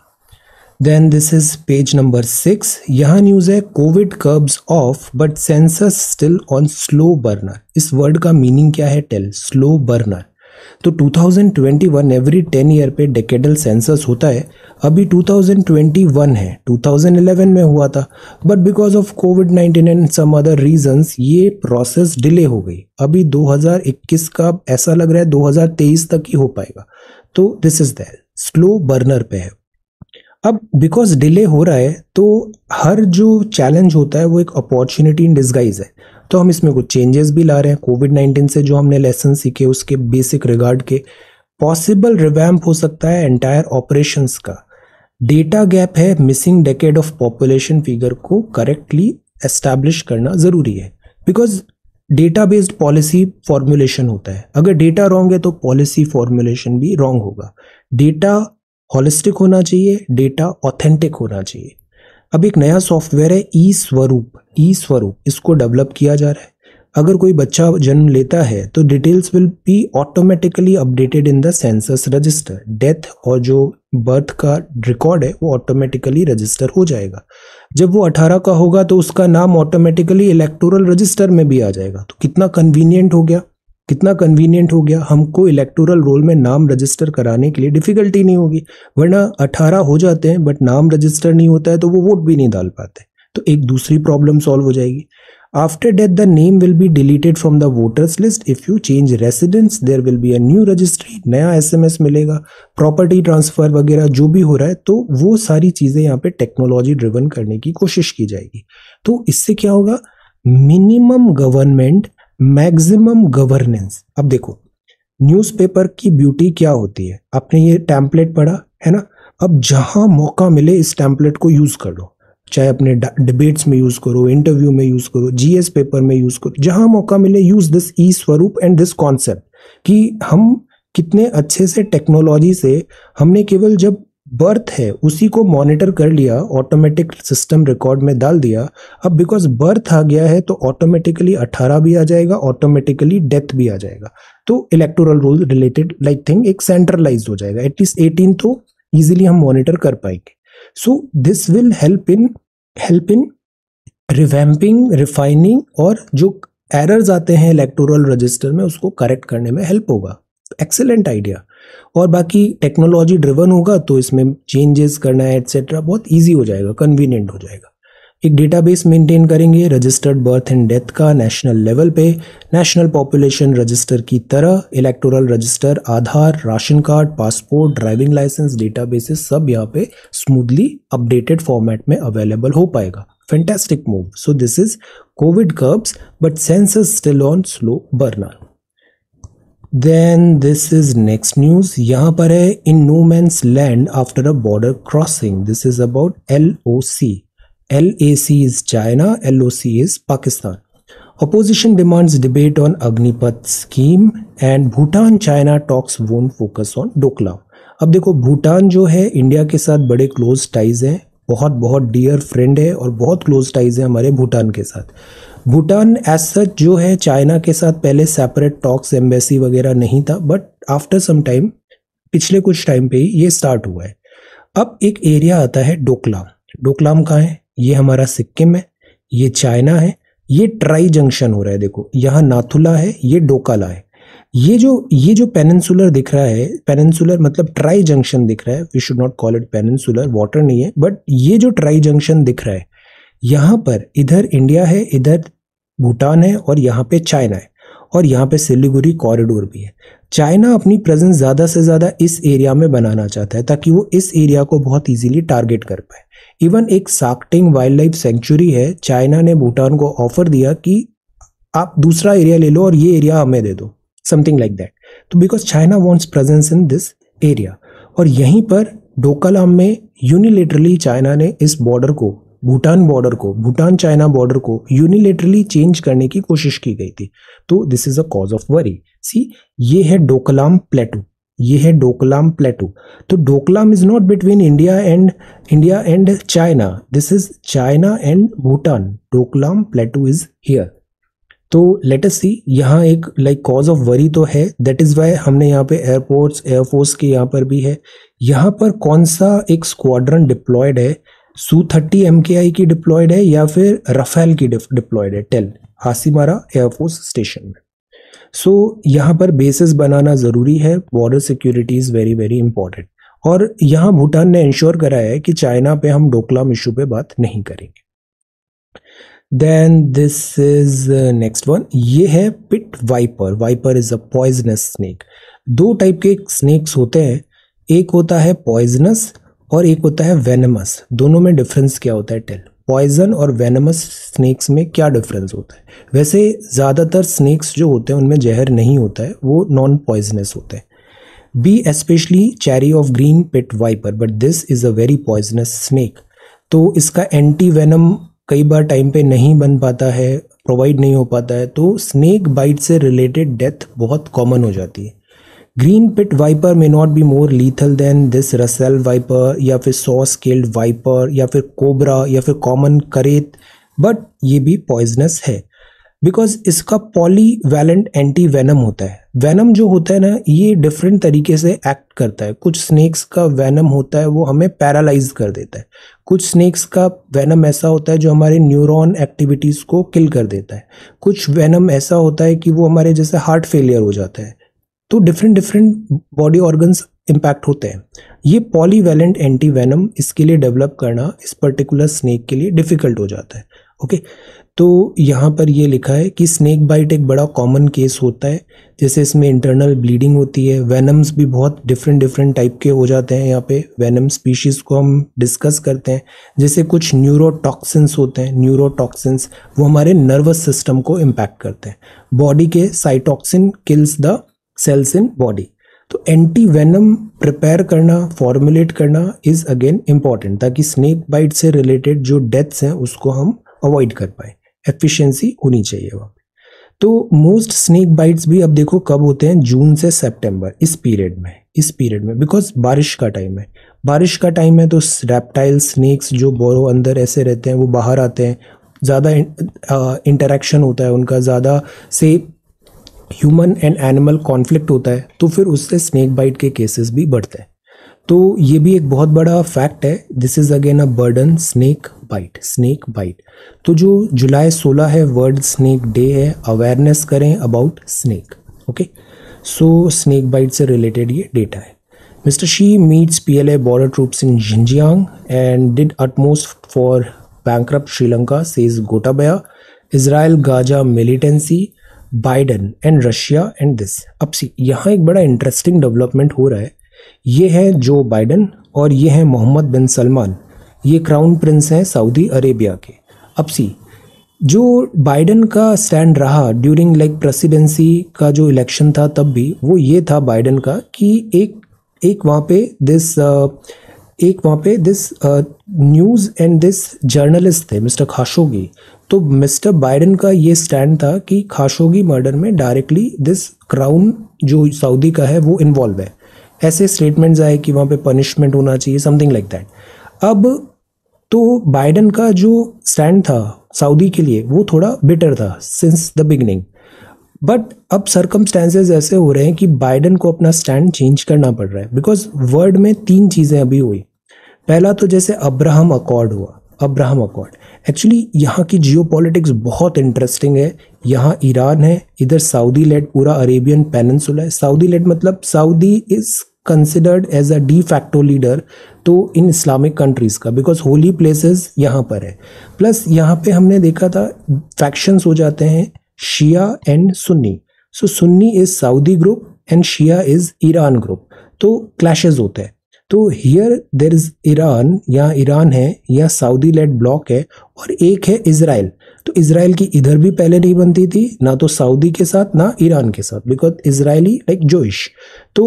Then this is page number 6. यहाँ न्यूज़ है COVID curbs off but census still on slow burner इस वर्ड का meaning क्या है tell slow burner तो 2021 every 10 year पे decadal census होता है अभी 2021 है 2011 में हुआ था but because of COVID 19 and some other reasons ये प्रोसेस डिले हो गई अभी 2021 का ऐसा लग रहा है 2023 तक ही हो पाएगा तो this is that slow burner पे है अब बिकॉज डिले हो रहा है तो हर जो चैलेंज होता है वो एक अपॉर्चुनिटी इन डिस्गाइज है तो हम इसमें कुछ चेंजेस भी ला रहे हैं कोविड नाइन्टीन से जो हमने लेसन सीखे उसके बेसिक रिगार्ड के पॉसिबल रिवैम्प हो सकता है एंटायर ऑपरेशंस का डेटा गैप है missing decade of population figure को करेक्टली एस्टैब्लिश करना ज़रूरी है because data based policy formulation होता है अगर डेटा रॉन्ग है तो पॉलिसी फॉर्मुलेशन भी रॉन्ग होगा डेटा हॉलिस्टिक होना चाहिए डेटा ऑथेंटिक होना चाहिए अब एक नया सॉफ्टवेयर है ई स्वरूप ई स्वरूप इसको डेवलप किया जा रहा है अगर कोई बच्चा जन्म लेता है तो details will be automatically updated in the census register death और जो बर्थ का रिकॉर्ड है वो ऑटोमेटिकली रजिस्टर हो जाएगा जब वो 18 का होगा तो उसका नाम ऑटोमेटिकली इलेक्टोरल रजिस्टर में भी आ जाएगा तो कितना कन्वीनियंट हो गया कितना कन्वीनियंट हो गया हमको इलेक्टोरल रोल में नाम रजिस्टर कराने के लिए डिफ़िकल्टी नहीं होगी वरना अठारह हो जाते हैं बट नाम रजिस्टर नहीं होता है तो वो वोट भी नहीं डाल पाते तो एक दूसरी प्रॉब्लम सॉल्व हो जाएगी after death the name will be deleted from the voters list if you change residence there will be a new registry नया एसएमएस मिलेगा प्रॉपर्टी ट्रांसफर वगैरह जो भी हो रहा है तो वो सारी चीज़ें यहाँ पे टेक्नोलॉजी ड्रिवन करने की कोशिश की जाएगी तो इससे क्या होगा मिनिमम गवर्नमेंट मैक्सिमम गवर्नेंस अब देखो न्यूज़पेपर की ब्यूटी क्या होती है आपने ये टैंपलेट पढ़ा है ना अब जहाँ मौका मिले इस टैंपलेट को यूज़ कर लो चाहे अपने डिबेट्स में यूज़ करो इंटरव्यू में यूज़ करो जीएस पेपर में यूज़ करो जहां मौका मिले यूज़ दिस ई स्वरूप एंड दिस कॉन्सेप्ट कि हम कितने अच्छे से टेक्नोलॉजी से हमने केवल जब बर्थ है उसी को मॉनिटर कर लिया ऑटोमेटिक सिस्टम रिकॉर्ड में डाल दिया अब बिकॉज बर्थ आ गया है तो ऑटोमेटिकली 18 भी आ जाएगा ऑटोमेटिकली डेथ भी आ जाएगा तो electoral roll related like thing एक सेंट्रलाइज हो जाएगा एटलीस्ट एटीन तो ईजिली हम मॉनिटर कर पाएंगे so this will help in help in revamping refining और जो एरर्स आते हैं इलेक्टोरल रजिस्टर में उसको करेक्ट करने में हेल्प होगा एक्सेलेंट तो आइडिया और बाकी टेक्नोलॉजी ड्रिवन होगा तो इसमें चेंजेस करना है एट्सेट्रा बहुत ईजी हो जाएगा कन्वीनियंट हो जाएगा एक डेटाबेस मेंटेन करेंगे रजिस्टर्ड बर्थ एंड डेथ का नेशनल लेवल पे नेशनल पॉपुलेशन रजिस्टर की तरह electoral register Aadhaar ration card passport driving licence databases सब यहाँ पे स्मूथली अपडेटेड फॉर्मेट में अवेलेबल हो पाएगा fantastic move so this is COVID curbs but census still on slow burner then this is next news यहाँ पर है in no man's land after a border crossing this is about L O C L A C is China L O C is Pakistan opposition demands debate on Agnipath scheme and Bhutan China talks won't focus on Doklam अब देखो भूटान जो है India के साथ बड़े close ties हैं बहुत बहुत डियर फ्रेंड है और बहुत क्लोज टाइज है हमारे भूटान के साथ भूटान एज सच जो है चाइना के साथ पहले सेपरेट टॉक्स एम्बेसी वगैरह नहीं था बट आफ्टर सम टाइम पिछले कुछ टाइम पे ही ये स्टार्ट हुआ है अब एक एरिया आता है डोकलाम डोकलाम कहाँ है ये हमारा सिक्किम है ये चाइना है ये ट्राई जंक्शन हो रहा है देखो यहाँ नाथुला है ये डोकाला है ये जो ये जो पेनन्सुलर दिख रहा है पेनन्सुलर मतलब ट्राई जंक्शन दिख रहा है we should not call it peninsular water नहीं है बट ये जो ट्राई जंक्शन दिख रहा है यहाँ पर इधर इंडिया है इधर भूटान है और यहाँ पे चाइना है और यहाँ पे सिलीगुड़ी कॉरिडोर भी है चाइना अपनी प्रेजेंस ज़्यादा से ज़्यादा इस एरिया में बनाना चाहता है ताकि वो इस एरिया को बहुत इजीली टारगेट कर पाए इवन एक साक्टिंग वाइल्ड लाइफ सेंचुरी है चाइना ने भूटान को ऑफर दिया कि आप दूसरा एरिया ले लो और ये एरिया हमें दे दो समथिंग लाइक दैट तो because China wants presence in this area और यहीं पर डोकलाम में यूनिलेटरली चाइना ने इस बॉर्डर को भूटान बॉर्डर को भूटान चाइना बॉर्डर को यूनिलेटरली चेंज करने की कोशिश की गई थी तो this is a cause of worry see ये है डोकलाम प्लेटू ये है डोकलाम प्लेटू तो Doklam is not between India and India and China this is China and Bhutan Doklam plateau is here तो लेट अस सी यहाँ एक लाइक कॉज ऑफ वरी तो है दैट इज़ वाई हमने यहाँ पे एयरपोर्ट्स एयरफोर्स के यहाँ पर भी है यहाँ पर कौन सा एक स्क्वाड्रन डिप्लॉयड है सू थर्टी एम के आई की डिप्लॉयड है या फिर रफेल की डिप्लॉयड है टेल हासीमारा एयरफोर्स स्टेशन में सो so, यहाँ पर बेसिस बनाना ज़रूरी है border security is very very important और यहाँ भूटान ने इंश्योर करा है कि चाइना पे हम डोकलाम इशू पे बात नहीं करेंगे then this is next one ये है pit viper viper is a poisonous snake दो टाइप के स्नेक्स होते हैं एक होता है पॉइजनस और एक होता है वेनमस दोनों में डिफरेंस क्या होता है टेल पॉइजन और वेनमस स्नैक्स में क्या डिफरेंस होता है वैसे ज़्यादातर स्नैक्स जो होते हैं उनमें जहर नहीं होता है वो नॉन पॉइजनस होते हैं be especially cherry of green pit viper but this is a very poisonous snake तो इसका एंटी वेनम कई बार टाइम पे नहीं बन पाता है प्रोवाइड नहीं हो पाता है तो स्नेक बाइट से रिलेटेड डेथ बहुत कॉमन हो जाती है green pit viper may not be more lethal than this Russell viper या फिर सॉ स्केल्ड वाइपर या फिर कोबरा या फिर कॉमन करेत बट ये भी पॉइजनस है बिकॉज इसका पॉली वैलेंट एंटी वैनम होता है वैनम जो होता है ना ये डिफरेंट तरीके से एक्ट करता है कुछ स्नैक्स का वैनम होता है वो हमें पैरालाइज कर देता है कुछ स्नैक्स का वैनम ऐसा होता है जो हमारे न्यूरॉन एक्टिविटीज़ को किल कर देता है कुछ वैनम ऐसा होता है कि वो हमारे जैसे हार्ट फेलियर हो जाता है तो different different body organs impact होते हैं ये पॉलीवेलेंट एंटी वैनम इसके लिए डेवलप करना इस पर्टिकुलर स्नेक के लिए डिफ़िकल्ट हो जाता है ओके तो यहाँ पर ये लिखा है कि स्नेक बाइट एक बड़ा कॉमन केस होता है जैसे इसमें इंटरनल ब्लीडिंग होती है वैनम्स भी बहुत डिफरेंट डिफरेंट टाइप के हो जाते हैं यहाँ पे वैनम स्पीशीज़ को हम डिस्कस करते हैं जैसे कुछ न्यूरोटॉक्सिन्स होते हैं न्यूरोटॉक्सिन्स वो हमारे नर्वस सिस्टम को इम्पैक्ट करते हैं बॉडी के cytotoxin kills the cells in body तो एंटी वेनम प्रिपेयर करना फॉर्मुलेट करना इज अगेन इम्पॉर्टेंट ताकि स्नेक बाइट से रिलेटेड जो डेथ्स हैं उसको हम अवॉइड कर पाए एफिशिएंसी होनी चाहिए वहाँ पे तो मोस्ट स्नेक बाइट्स भी अब देखो कब होते हैं जून से सितंबर इस पीरियड में इस पीरियड में बिकॉज बारिश का टाइम है बारिश का टाइम है तो रेप्टाइल स्नेक्स जो बोरो अंदर ऐसे रहते हैं वो बाहर आते हैं ज़्यादा इंटरेक्शन होता है उनका ज़्यादा से ह्यूमन एंड एनिमल कॉन्फ्लिक्ट होता है तो फिर उससे स्नेक बाइट के केसेस भी बढ़ते हैं तो ये भी एक बहुत बड़ा फैक्ट है this is again a burden snake bite snake bite तो जो जुलाई 16 है वर्ल्ड स्नेक डे है अवेयरनेस करें about snake okay so snake bite से रिलेटेड ये डेटा है mister Xi meets P L A border troop in Xinjiang and did utmost for Sri Sri Lanka says Gotabaya Israel Gaza militancy Biden and Russia and this अब see यहाँ एक बड़ा interesting development हो रहा है ये है जो बाइडन और ये है मोहम्मद बिन सलमान ये क्राउन प्रिंस हैं सऊदी अरेबिया के अब सी जो बाइडन का स्टैंड रहा ड्यूरिंग लाइक प्रेसिडेंसी का जो इलेक्शन था तब भी वो ये था बाइडन का कि एक एक वहाँ पे दिस uh, एक वहाँ पे this news and this journalist थे मिस्टर खाशोगी तो मिस्टर बाइडन का ये स्टैंड था कि खाशोगी मर्डर में डायरेक्टली दिस क्राउन जो सऊदी का है वो इन्वॉल्व है ऐसे स्टेटमेंट्स आए कि वहाँ पे पनिशमेंट होना चाहिए समथिंग लाइक दैट अब तो बाइडन का जो स्टैंड था सऊदी के लिए वो थोड़ा बेटर था सिंस द बिगनिंग बट अब सरकमस्टेंसेज ऐसे हो रहे हैं कि बाइडन को अपना स्टैंड चेंज करना पड़ रहा है बिकॉज वर्ल्ड में तीन चीज़ें अभी हुई पहला तो जैसे अब्राहम अकॉर्ड हुआ अब्राहम अकॉर्ड एक्चुअली यहाँ की जियो बहुत इंटरेस्टिंग है यहाँ ईरान है इधर सऊदी लेड पूरा अरेबियन पेनसुला है सऊदी लेड मतलब Saudi is considered as a de facto leader तो इन इस्लामिक कंट्रीज़ का बिकॉज होली प्लेसेस यहाँ पर है प्लस यहाँ पे हमने देखा था फैक्शंस हो जाते हैं Shia and Sunni so Sunni is Saudi group and Shia is Iran group तो क्लैशेज होते हैं तो हियर देर इज ईरान यहाँ ईरान है या सऊदी लेड ब्लॉक है और एक है इसराइल तो इसराइल की इधर भी पहले नहीं बनती थी ना तो सऊदी के साथ ना ईरान के साथ बिकॉज इसराइली लाइक जोइश तो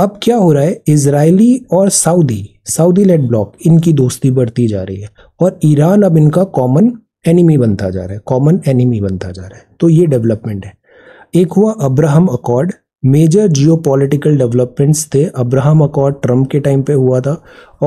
अब क्या हो रहा है इसराइली और सऊदी सऊदी लेड ब्लॉक इनकी दोस्ती बढ़ती जा रही है और ईरान अब इनका कॉमन एनिमी बनता जा रहा है कॉमन एनिमी बनता जा रहा है तो ये डेवलपमेंट है एक हुआ Abraham accord major geopolitical developments थे अब्राहम अकॉर्ड ट्रम्प के टाइम पे हुआ था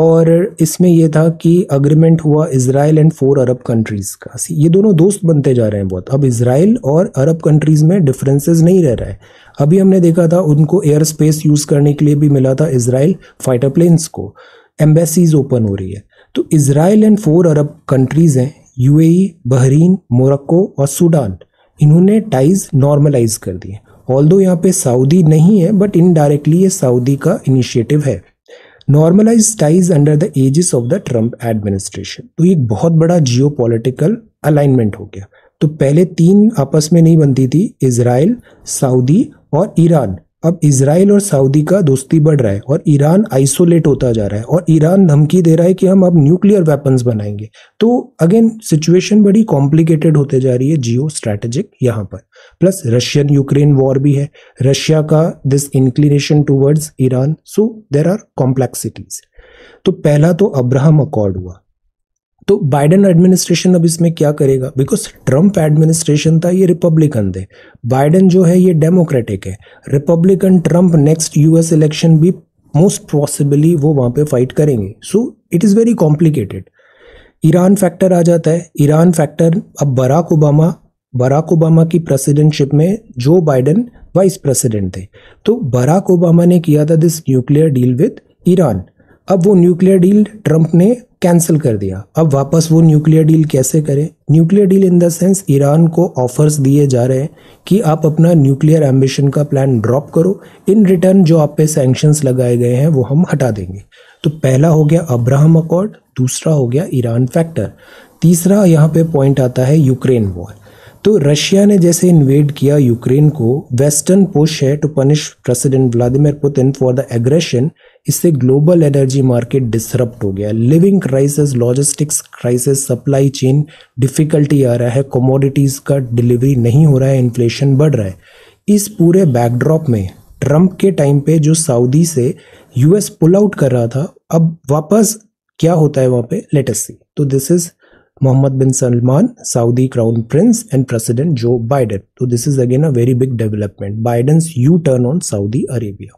और इसमें यह था कि अग्रीमेंट हुआ Israel and four Arab countries का ये दोनों दोस्त बनते जा रहे हैं बहुत अब इसराइल और अरब कंट्रीज़ में डिफरेंसेस नहीं रह रहा है अभी हमने देखा था उनको एयर स्पेस यूज़ करने के लिए भी मिला था इसराइल फाइटर प्लेन्स को एम्बेसीज ओपन हो रही है तो Israel and four Arab countries हैं यूएई बहरीन मोरक्को और सूडान इन्होंने टाइज नॉर्मलाइज कर दिए ऑल दो यहाँ पे सऊदी नहीं है बट इनडायरेक्टली ये सऊदी का इनिशिएटिव है normalise ties under the aegis of the Trump administration तो एक बहुत बड़ा जियो अलाइनमेंट हो गया तो पहले तीन आपस में नहीं बनती थी इसराइल सऊदी और ईरान अब इसराइल और सऊदी का दोस्ती बढ़ रहा है और ईरान आइसोलेट होता जा रहा है और ईरान धमकी दे रहा है कि हम अब न्यूक्लियर वेपन्स बनाएंगे तो अगेन सिचुएशन बड़ी कॉम्प्लिकेटेड होते जा रही है जियो स्ट्रैटेजिक यहाँ पर प्लस रशियन यूक्रेन वॉर भी है रशिया का this inclination towards Iran so there are complexities तो पहला तो अब्राहम अकॉर्ड हुआ तो बाइडन एडमिनिस्ट्रेशन अब इसमें क्या करेगा बिकॉज ट्रम्प एडमिनिस्ट्रेशन था ये रिपब्लिकन थे बाइडन जो है ये डेमोक्रेटिक है republican Trump next US election भी मोस्ट पॉसिबली वो वहाँ पे फाइट करेंगे so it is very complicated Iran factor आ जाता है ईरान फैक्टर अब बराक ओबामा बराक ओबामा की प्रेसिडेंटशिप में जो बाइडन वाइस प्रेसिडेंट थे तो बराक ओबामा ने किया था this nuclear deal with Iran अब वो न्यूक्लियर डील ट्रंप ने कैंसिल कर दिया अब वापस वो न्यूक्लियर डील कैसे करें nuclear deal in the sense Iran को ऑफर्स दिए जा रहे हैं कि आप अपना न्यूक्लियर एम्बिशन का प्लान ड्रॉप करो इन रिटर्न जो आप पे सेंक्शन लगाए गए हैं वो हम हटा देंगे तो पहला हो गया अब्राहम अकॉर्ड दूसरा हो गया ईरान फैक्टर तीसरा यहाँ पे पॉइंट आता है यूक्रेन वॉर तो रशिया ने जैसे इन्वेड किया यूक्रेन को वेस्टर्न पुश है to punish president Vladimir Putin for the aggression इससे ग्लोबल एनर्जी मार्केट डिसरप्ट हो गया living crisis logistics crisis supply chain difficulty आ रहा है कमोडिटीज़ का डिलीवरी नहीं हो रहा है इन्फ्लेशन बढ़ रहा है इस पूरे बैकड्रॉप में ट्रंप के टाइम पे जो सऊदी से यूएस पुल आउट कर रहा था अब वापस क्या होता है वहाँ पे लेटेस्ट सी तो this is Mohammed bin Salman Saudi crown prince and president Joe Biden तो this is again a very big development Biden U turn on Saudi Arabia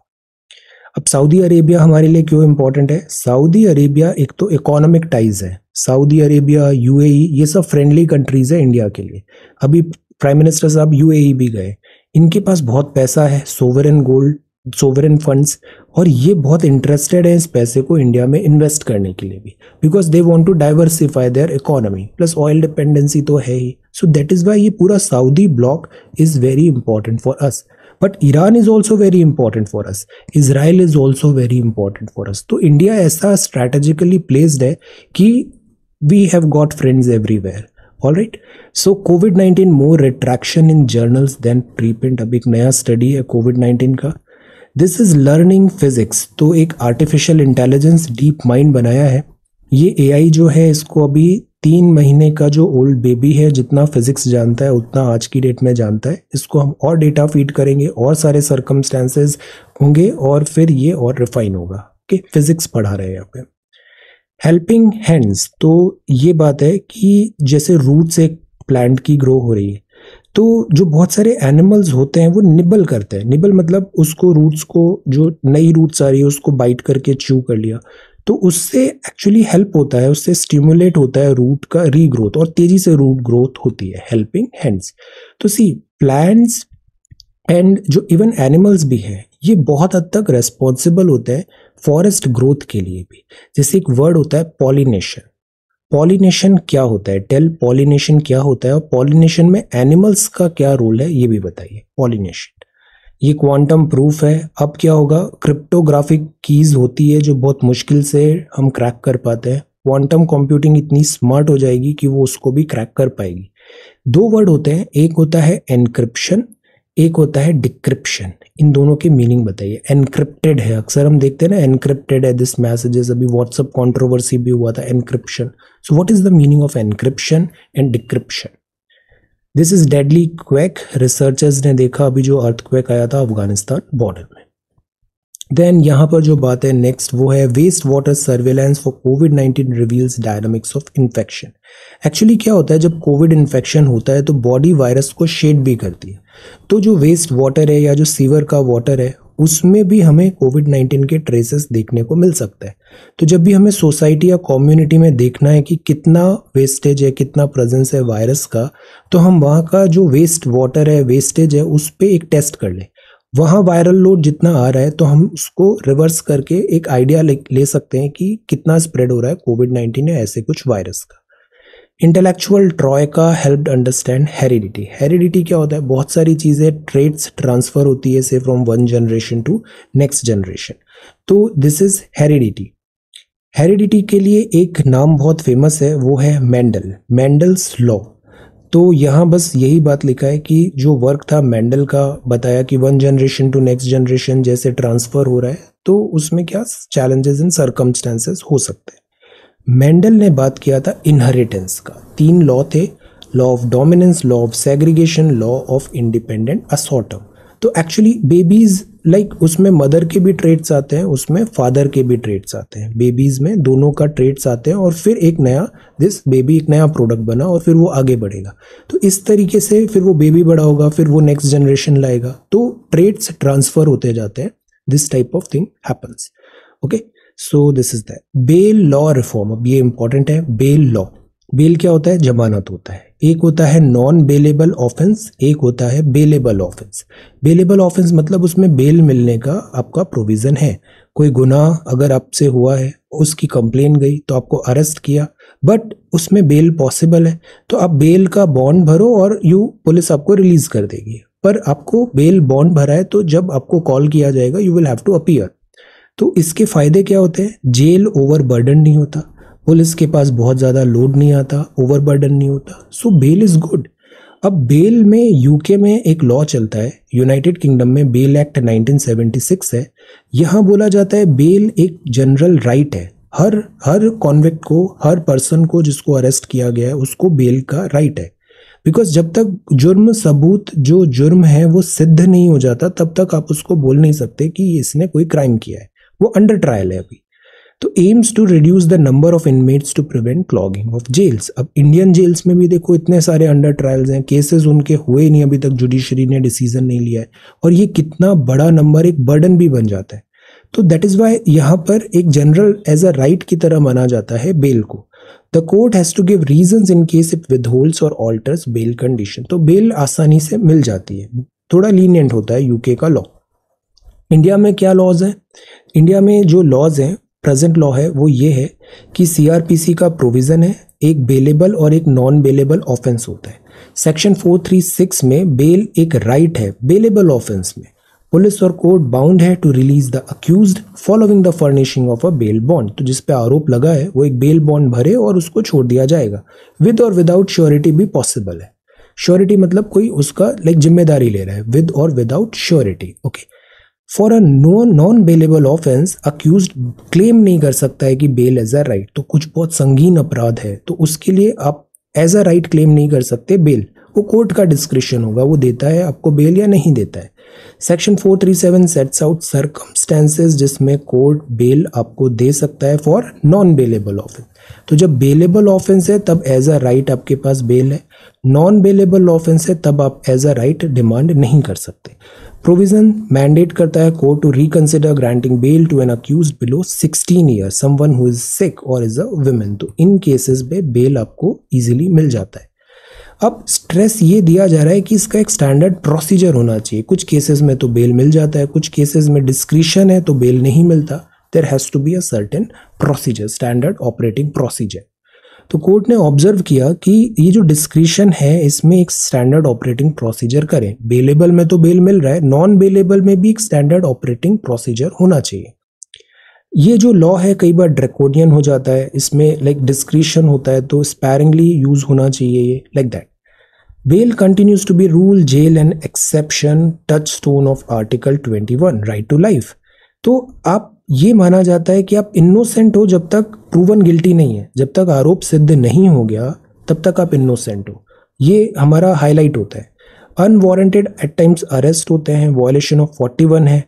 अब सऊदी अरेबिया हमारे लिए क्यों इम्पोर्टेंट है सऊदी अरेबिया एक तो economic ties है Saudi Arabia UAE ये सब फ्रेंडली कंट्रीज है इंडिया के लिए अभी प्राइम मिनिस्टर साहब यूएई e भी गए इनके पास बहुत पैसा है सोवरन गोल्ड सोवरन फंड्स और ये बहुत इंटरेस्टेड है इस पैसे को इंडिया में इन्वेस्ट करने के लिए भी because they want to diversify their economy plus oil dependency तो है ही सो दैट इज़ वाई ये पूरा Saudi bloc is very important for us but Iran is also very important for us Israel is also very important for us तो India ऐसा strategically placed है कि we have got friends everywhere all right so COVID nineteen more retraction in journals than preprint अब एक नया study है COVID nineteen का this is learning physics तो एक आर्टिफिशियल इंटेलिजेंस डीप माइंड बनाया है ये एआई जो है इसको अभी तीन महीने का जो ओल्ड बेबी है जितना फिजिक्स जानता है उतना आज की डेट में जानता है इसको हम और डेटा फीड करेंगे और सारे सर्कमस्टांसेस होंगे और फिर ये और रिफाइन होगा कि फिजिक्स पढ़ा रहे हैं यहाँ पे हेल्पिंग हैंड्स तो ये बात है कि जैसे रूट से प्लांट की ग्रो हो रही है तो जो बहुत सारे एनिमल्स होते हैं वो निबल करते हैं निबल मतलब उसको रूट्स को जो नई रूट्स आ रही है उसको बाइट करके च्यू कर लिया तो उससे एक्चुअली हेल्प होता है उससे स्टिमुलेट होता है रूट का रीग्रोथ और तेजी से रूट ग्रोथ होती है हेल्पिंग हैंड्स तो सी प्लांट्स एंड जो इवन एनिमल्स भी हैं ये बहुत हद तक रेस्पॉन्सिबल होते हैं फॉरेस्ट ग्रोथ के लिए भी जैसे एक वर्ड होता है पॉलिनेशन पॉलिनेशन क्या होता है टेल पॉलिनेशन क्या होता है और पॉलिनेशन में एनिमल्स का क्या रोल है ये भी बताइए पॉलिनेशन ये क्वांटम प्रूफ है अब क्या होगा क्रिप्टोग्राफिक कीज़ होती है जो बहुत मुश्किल से हम क्रैक कर पाते हैं क्वांटम कंप्यूटिंग इतनी स्मार्ट हो जाएगी कि वो उसको भी क्रैक कर पाएगी दो वर्ड होते हैं एक होता है एनक्रिप्शन एक होता है डिक्रिप्शन इन दोनों के मीनिंग बताइए एनक्रिप्टेड है अक्सर हम देखते हैं ना एनक्रिप्टेड है दिस मैसेजेस अभी व्हाट्सअप कंट्रोवर्सी भी हुआ था encryption so what is the meaning of encryption and decryption this is deadly quake researchers ने देखा अभी जो अर्थ क्वेक आया था अफगानिस्तान बॉर्डर में देन यहाँ पर जो बात है नेक्स्ट वो है waste water surveillance for COVID nineteen reveals dynamics of infection actually क्या होता है जब कोविड इन्फेक्शन होता है तो बॉडी वायरस को शेड भी करती है तो जो वेस्ट वाटर है या जो सीवर का वाटर है उसमें भी हमें कोविड नाइन्टीन के ट्रेसेस देखने को मिल सकते हैं तो जब भी हमें सोसाइटी या कम्युनिटी में देखना है कि कितना वेस्टेज है कितना प्रेजेंस है वायरस का तो हम वहाँ का जो वेस्ट वाटर है वेस्टेज है उस पर एक टेस्ट कर लें वहाँ वायरल लोड जितना आ रहा है तो हम उसको रिवर्स करके एक आइडिया ले, ले सकते हैं कि कितना स्प्रेड हो रहा है कोविड नाइन्टीन या ऐसे कुछ वायरस का इंटेलेक्चुअल ट्रॉय का हेल्प अंडरस्टैंड हेरिडिटी हेरिडिटी क्या होता है बहुत सारी चीज़ें ट्रेड्स ट्रांसफ़र होती है से from one generation to next generation तो दिस इज़ हेरिडिटी हेरिडिटी के लिए एक नाम बहुत फेमस है वो है मैंडल मैंडल्स लॉ तो यहाँ बस यही बात लिखा है कि जो वर्क था मैंडल का बताया कि one generation to next generation जैसे ट्रांसफ़र हो रहा है तो उसमें क्या चैलेंजेस एंड सरकमस्टेंसेस हो सकते हैं मेंडल ने बात किया था इनहेरिटेंस का तीन लॉ थे law of dominance law of segregation law of independent assortment तो एक्चुअली बेबीज लाइक उसमें मदर के भी ट्रेड्स आते हैं उसमें फादर के भी ट्रेड्स आते हैं बेबीज में दोनों का ट्रेड्स आते हैं और फिर एक नया दिस बेबी एक नया प्रोडक्ट बना और फिर वो आगे बढ़ेगा तो इस तरीके से फिर वो बेबी बड़ा होगा फिर वो नेक्स्ट जनरेशन लाएगा तो ट्रेड्स ट्रांसफ़र होते जाते हैं this type of thing happens okay so this is that bail law reform अब ये इंपॉर्टेंट है बेल लॉ बेल क्या होता है जमानत होता है एक होता है नॉन बेलेबल ऑफेंस एक होता है बेलेबल ऑफेंस बेलेबल ऑफेंस मतलब उसमें बेल मिलने का आपका प्रोविज़न है कोई गुनाह अगर आपसे हुआ है उसकी कंप्लेन गई तो आपको अरेस्ट किया बट उसमें बेल पॉसिबल है तो आप बेल का बॉन्ड भरो और यू पुलिस आपको रिलीज कर देगी पर आपको बेल बॉन्ड भरा है तो जब आपको कॉल किया जाएगा you will have to appear तो इसके फ़ायदे क्या होते हैं जेल ओवर बर्डन नहीं होता पुलिस के पास बहुत ज़्यादा लोड नहीं आता ओवर बर्डन नहीं होता सो बेल इज़ गुड अब बेल में यूके में एक लॉ चलता है यूनाइटेड किंगडम में बेल एक्ट 1976 है यहाँ बोला जाता है बेल एक जनरल राइट है हर हर कॉन्वेक्ट को हर पर्सन को जिसको अरेस्ट किया गया है उसको बेल का राइट है बिकॉज जब तक जुर्म सबूत जो जुर्म है वो सिद्ध नहीं हो जाता तब तक आप उसको बोल नहीं सकते कि इसने कोई क्राइम किया है वो अंडर ट्रायल है अभी तो aims to reduce the number of inmates to prevent clogging of jails अब इंडियन जेल्स में भी देखो इतने सारे अंडर ट्रायल्स हैं केसेस उनके हुए नहीं अभी तक जुडिशरी ने डिसीजन नहीं लिया है और ये कितना बड़ा नंबर एक बर्डन भी बन जाता है तो दैट इज़ वाई यहाँ पर एक जनरल एज अ राइट की तरह माना जाता है बेल को the court has to give reason in case it withholds और ऑल्टर्स बेल कंडीशन तो बेल आसानी से मिल जाती है थोड़ा लीनियंट होता है यूके का लॉ इंडिया में क्या लॉज हैं इंडिया में जो लॉज हैं प्रेजेंट लॉ है वो ये है कि सीआरपीसी का प्रोविज़न है एक बेलेबल और एक नॉन बेलेबल ऑफेंस होता है सेक्शन 436 में बेल एक राइट है बेलेबल ऑफेंस में पुलिस और कोर्ट बाउंड है to release the accused following the furnishing of a bail bond तो जिस पे आरोप लगा है वो एक बेल बॉन्ड भरे और उसको छोड़ दिया जाएगा विद और विदाउट श्योरिटी भी पॉसिबल है श्योरिटी मतलब कोई उसका लाइक जिम्मेदारी ले रहा है विद और without surety okay for a no non bailable offence accused claim नहीं कर सकता है कि बेल एज अ राइट तो कुछ बहुत संगीन अपराध है तो उसके लिए आप एज अ राइट क्लेम नहीं कर सकते बेल वो कोर्ट का डिस्क्रिप्शन होगा वो देता है आपको बेल या नहीं देता है सेक्शन 437 सेट्स आउट सर्कमस्टेंसेस जिसमें कोर्ट बेल आपको दे सकता है फॉर नॉन बेलेबल ऑफेंस तो जब बेलेबल ऑफेंस है तब एज अ राइट आपके पास बेल है नॉन बेलेबल ऑफेंस है तब आप एज अ राइट डिमांड नहीं कर सकते प्रोविजन मैंडेट करता है court to reconsider granting bail to an accused below sixteen year someone who is sick और इज अ वुमेन तो इन केसेस पे बेल आपको इजीली मिल जाता है अब स्ट्रेस ये दिया जा रहा है कि इसका एक स्टैंडर्ड प्रोसीजर होना चाहिए कुछ केसेस में तो बेल मिल जाता है कुछ केसेस में डिस्क्रिशन है तो बेल नहीं मिलता there has to be a certain procedure standard operating procedure तो कोर्ट ने ऑब्जर्व किया कि ये जो डिस्क्रिशन है इसमें एक स्टैंडर्ड ऑपरेटिंग प्रोसीजर करें बेलेबल में तो बेल मिल रहा है नॉन बेलेबल में भी एक स्टैंडर्ड ऑपरेटिंग प्रोसीजर होना चाहिए ये जो लॉ है कई बार ड्रेकोडियन हो जाता है इसमें लाइक डिस्क्रिशन होता है तो स्पैरिंगली यूज होना चाहिए ये like that bail continues to be rule jail and exception touchstone of article one right to life तो आप ये माना जाता है कि आप इनोसेंट हो जब तक प्रूवन गिल्टी नहीं है जब तक आरोप सिद्ध नहीं हो गया तब तक आप इनोसेंट हो ये हमारा हाईलाइट होता है अनवॉरेंटेड एट टाइम्स अरेस्ट होते हैं वॉयलेशन ऑफ वन है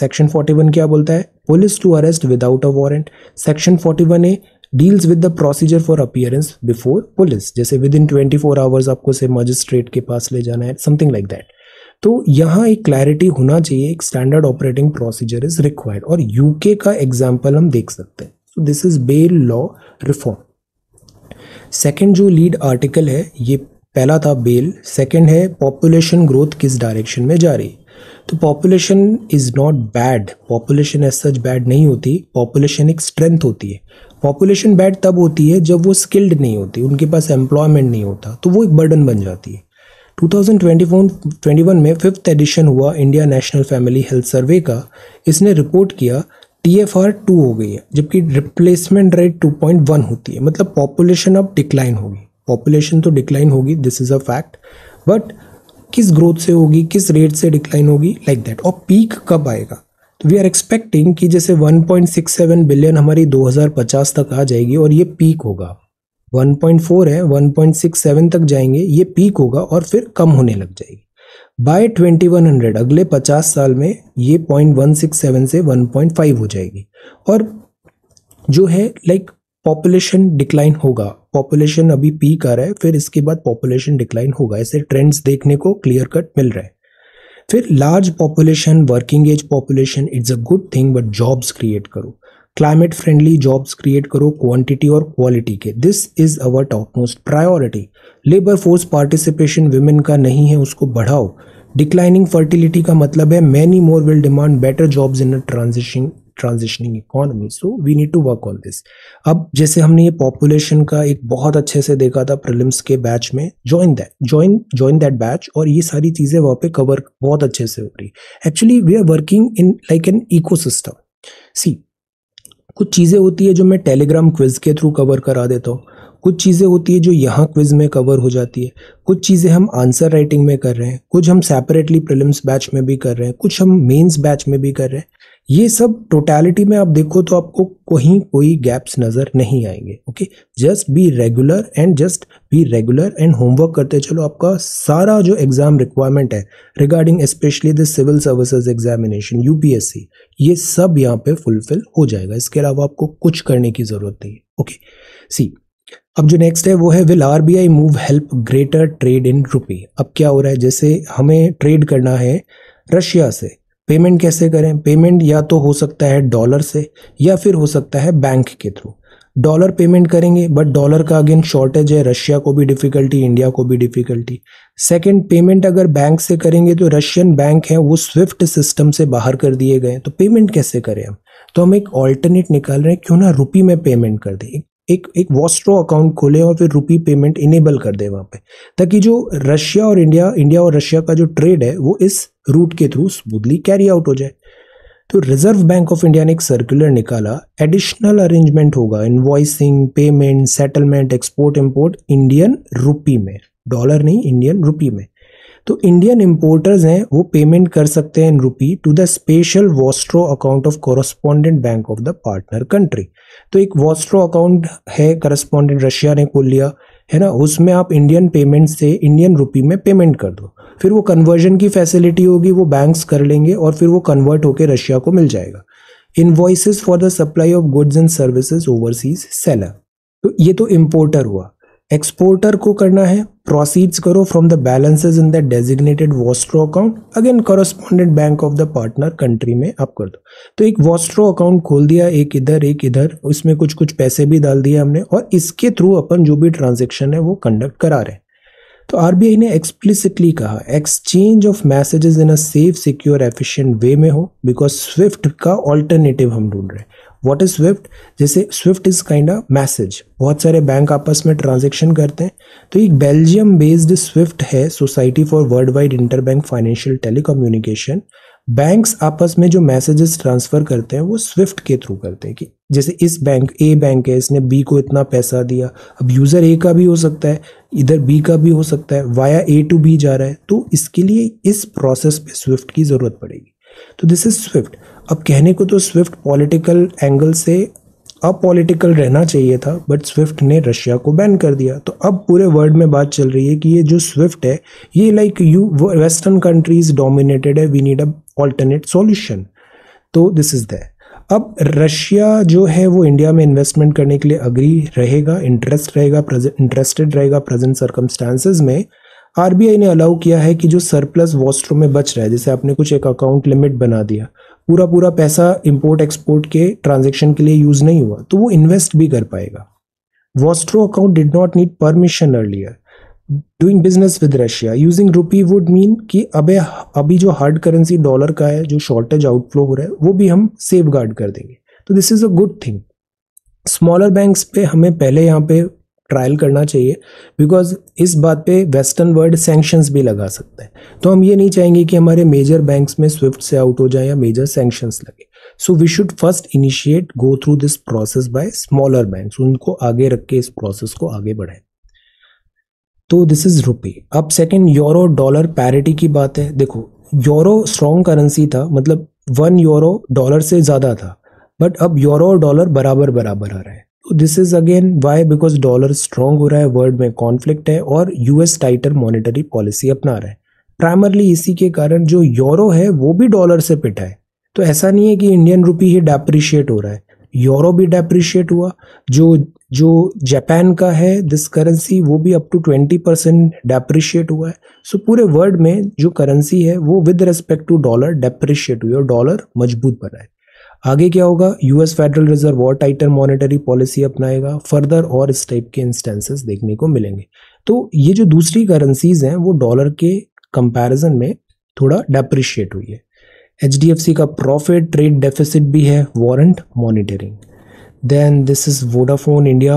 सेक्शन वन क्या बोलता है police to arrest without a warrant section one A deals with the procedure for appearance before police जैसे within twenty four hours आपको से magistrate के पास ले जाना है समथिंग लाइक दैट तो यहाँ एक क्लैरिटी होना चाहिए एक standard operating procedure is required और यूके का एग्जाम्पल हम देख सकते हैं so this is bail law reform second जो लीड आर्टिकल है ये पहला था बेल सेकेंड है पॉपुलेशन ग्रोथ किस डायरेक्शन में जा रही तो population is not bad population as such bad नहीं होती पॉपुलेशन एक स्ट्रेंथ होती है पॉपुलेशन बैड तब होती है जब वो स्किल्ड नहीं होती उनके पास एम्प्लॉयमेंट नहीं होता तो वो एक बर्डन बन जाती है 2021 में फिफ्थ एडिशन हुआ India national family health survey का इसने रिपोर्ट किया टी एफ आर टू हो गई है जबकि replacement rate two point one होती है मतलब पॉपुलेशन अब डिक्लाइन होगी पॉपुलेशन तो डिक्लाइन होगी this is a fact but किस ग्रोथ से होगी किस रेट से डिक्लाइन होगी लाइक दैट और पीक कब आएगा तो वी आर एक्सपेक्टिंग कि जैसे 1.67 बिलियन हमारी 2050 तक आ जाएगी और ये पीक होगा 1.4 है 1.67 तक जाएंगे ये पीक होगा और फिर कम होने लग जाएगी बाय 2100 अगले 50 साल में ये 0.167 से 1.5 हो जाएगी और जो है लाइक पॉपुलेशन डिक्लाइन होगा पॉपुलेशन अभी पीक आ रहा है फिर इसके बाद पॉपुलेशन डिक्लाइन होगा ऐसे ट्रेंड्स देखने को क्लियर कट मिल रहा है फिर large population working age population it's a good thing but jobs create करो क्लाइमेट फ्रेंडली जॉब्स क्रिएट करो क्वांटिटी और क्वालिटी के this is our top most priority labour force participation women का नहीं है उसको बढ़ाओ डिक्लाइनिंग फर्टिलिटी का मतलब है many more will demand better jobs in a transition transitioning economy so we need to work on this अब जैसे हमने ये पॉपुलेशन का एक बहुत अच्छे से देखा था प्रिलिम्स के बैच में join that join join that batch और ये सारी चीज़ें वहाँ पे कवर बहुत अच्छे से हो रही actually we are working in like an ecosystem see कुछ चीज़ें होती है जो मैं टेलीग्राम क्विज़ के थ्रू कवर करा देता हूँ कुछ चीज़ें होती है जो यहाँ क्विज़ में कवर हो जाती है कुछ चीज़ें हम आंसर राइटिंग में कर रहे हैं कुछ हम सेपरेटली प्रिलिम्स बैच में भी कर रहे हैं कुछ हम मेंस बैच में भी कर रहे हैं ये सब टोटैलिटी में आप देखो तो आपको कहीं कोई गैप्स नज़र नहीं आएंगे okay just be regular and just be regular and homework करते चलो आपका सारा जो एग्ज़ाम रिक्वायरमेंट है regarding specially the civil services examination UPSC ये सब यहाँ पे फुलफिल हो जाएगा इसके अलावा आपको कुछ करने की ज़रूरत नहीं है ओके सी अब जो नेक्स्ट है वो है will R B I move help greater trade in rupee अब क्या हो रहा है जैसे हमें ट्रेड करना है रशिया से पेमेंट कैसे करें पेमेंट या तो हो सकता है डॉलर से या फिर हो सकता है बैंक के थ्रू डॉलर पेमेंट करेंगे बट डॉलर का अगेन शॉर्टेज है रशिया को भी डिफ़िकल्टी इंडिया को भी डिफ़िकल्टी सेकंड पेमेंट अगर बैंक से करेंगे तो रशियन बैंक है वो स्विफ्ट सिस्टम से बाहर कर दिए गए तो पेमेंट कैसे करें हम तो हम एक ऑल्टरनेट निकाल रहे हैं क्यों ना रुपी में पेमेंट कर दें एक एक वॉस्ट्रो अकाउंट खोले और फिर रुपी पेमेंट इनेबल कर दे वहाँ पे ताकि जो रशिया और इंडिया इंडिया और रशिया का जो ट्रेड है वो इस रूट के थ्रू स्मूथली कैरी आउट हो जाए तो रिजर्व बैंक ऑफ इंडिया ने एक सर्कुलर निकाला एडिशनल अरेंजमेंट होगा invoicing payment settlement export import Indian rupee में डॉलर नहीं इंडियन रुपी में तो इंडियन इम्पोर्टर्स हैं वो पेमेंट कर सकते हैं in rupee to the special vostro account of correspondent bank of the partner country तो एक वॉस्ट्रो अकाउंट है करस्पॉन्डेंट रशिया ने खोल लिया है ना उसमें आप इंडियन पेमेंट से इंडियन रुपी में पेमेंट कर दो फिर वो कन्वर्जन की फैसिलिटी होगी वो बैंक्स कर लेंगे और फिर वो कन्वर्ट होकर रशिया को मिल जाएगा invoices for the supply of goods and services overseas seller तो ये तो इम्पोर्टर हुआ एक्सपोर्टर को करना है Proceeds करो from the balances in the designated vostro account again correspondent bank of the partner country में आप कर दो तो एक वॉस्ट्रो अकाउंट खोल दिया एक इधर एक इधर उसमें कुछ कुछ पैसे भी डाल दिया हमने और इसके थ्रू अपन जो भी ट्रांजेक्शन है वो कंडक्ट करा रहे हैं तो आर बी आई ने एक्सप्लिसिटली कहा exchange of messages in a safe secure efficient way में हो बिकॉज स्विफ्ट का ऑल्टरनेटिव हम ढूंढ रहे हैं वॉट इज स्विफ्ट जैसे SWIFT is kind of message बहुत सारे बैंक आपस में ट्रांजेक्शन करते हैं तो एक बेल्जियम बेस्ड स्विफ्ट है society for world wide inter bank financial telecommunication banks आपस में जो मैसेजेस ट्रांसफ़र करते हैं वो स्विफ्ट के थ्रू करते हैं कि जैसे इस बैंक ए बैंक है इसने बी को इतना पैसा दिया अब यूज़र ए का भी हो सकता है इधर बी का भी हो सकता है वाया ए टू बी जा रहा है तो इसके लिए इस प्रोसेस पे स्विफ्ट की ज़रूरत पड़ेगी तो दिस इज़ स्विफ्ट अब कहने को तो स्विफ्ट पॉलिटिकल एंगल से अपॉलिटिकल रहना चाहिए था बट स्विफ्ट ने रशिया को बैन कर दिया तो अब पूरे वर्ल्ड में बात चल रही है कि ये जो स्विफ्ट है ये like you western countries dominated है we need a alternate solution तो दिस इज़ दैट अब रशिया जो है वो इंडिया में इन्वेस्टमेंट करने के लिए अग्री रहेगा इंटरेस्ट रहेगा इंटरेस्टेड रहेगा प्रेजेंट सर्कमस्टांसेस में आरबीआई ने अलाउ किया है कि जो सरप्लस वॉस्ट्रो में बच रहा है जैसे आपने कुछ एक अकाउंट लिमिट बना दिया पूरा पूरा पैसा इंपोर्ट एक्सपोर्ट के ट्रांजेक्शन के लिए यूज नहीं हुआ तो वो इन्वेस्ट भी कर पाएगा vostro account did not need permission earlier doing business with Russia using rupee would mean कि अबे अभी जो हार्ड करेंसी डॉलर का है जो शॉर्टेज आउटफ्लो हो रहा है वो भी हम सेफ गार्ड कर देंगे तो this is a good thing smaller banks पे हमें पहले यहाँ पे ट्रायल करना चाहिए बिकॉज इस बात पे वेस्टर्न वर्ल्ड सेंक्शन भी लगा सकते हैं तो हम ये नहीं चाहेंगे कि हमारे मेजर बैंक्स में स्विफ्ट से आउट हो जाए या मेजर सैंक्शंस लगे so we should first initiate go through this process by smaller banks उनको आगे रख के इस प्रोसेस को आगे बढ़ाएं तो दिस इज़ रुपी अब सेकेंड यूरो डॉलर पैरिटी की बात है देखो यूरो स्ट्रॉन्ग करेंसी था मतलब वन यूरो डॉलर से ज़्यादा था बट अब यूरो और डॉलर बराबर बराबर आ रहे हैं this is again why because dollar strong हो रहा है वर्ल्ड में कॉन्फ्लिक्ट है और यूएस टाइटर मॉनिटरी पॉलिसी अपना रहा है प्राइमरली इसी के कारण जो यूरो है वो भी डॉलर से पिटा है तो ऐसा नहीं है कि इंडियन रुपी ही डेप्रिशिएट हो रहा है यूरो भी डेप्रिशिएट हुआ जो जो जापान का है दिस करेंसी वो भी up to twenty percent depreciate हुआ है सो so, पूरे वर्ल्ड में जो करेंसी है वो with respect to dollar depreciate हुई और डॉलर मजबूत बना है आगे क्या होगा यूएस फेडरल रिजर्व और टाइटर मॉनेटरी पॉलिसी अपनाएगा फर्दर और इस टाइप के इंस्टेंसेस देखने को मिलेंगे तो ये जो दूसरी करेंसीज हैं वो डॉलर के कंपैरिजन में थोड़ा डेप्रिशिएट हुई है एच का प्रॉफिट ट्रेड डेफिसिट भी है warrant monitoring then this is Vodafone India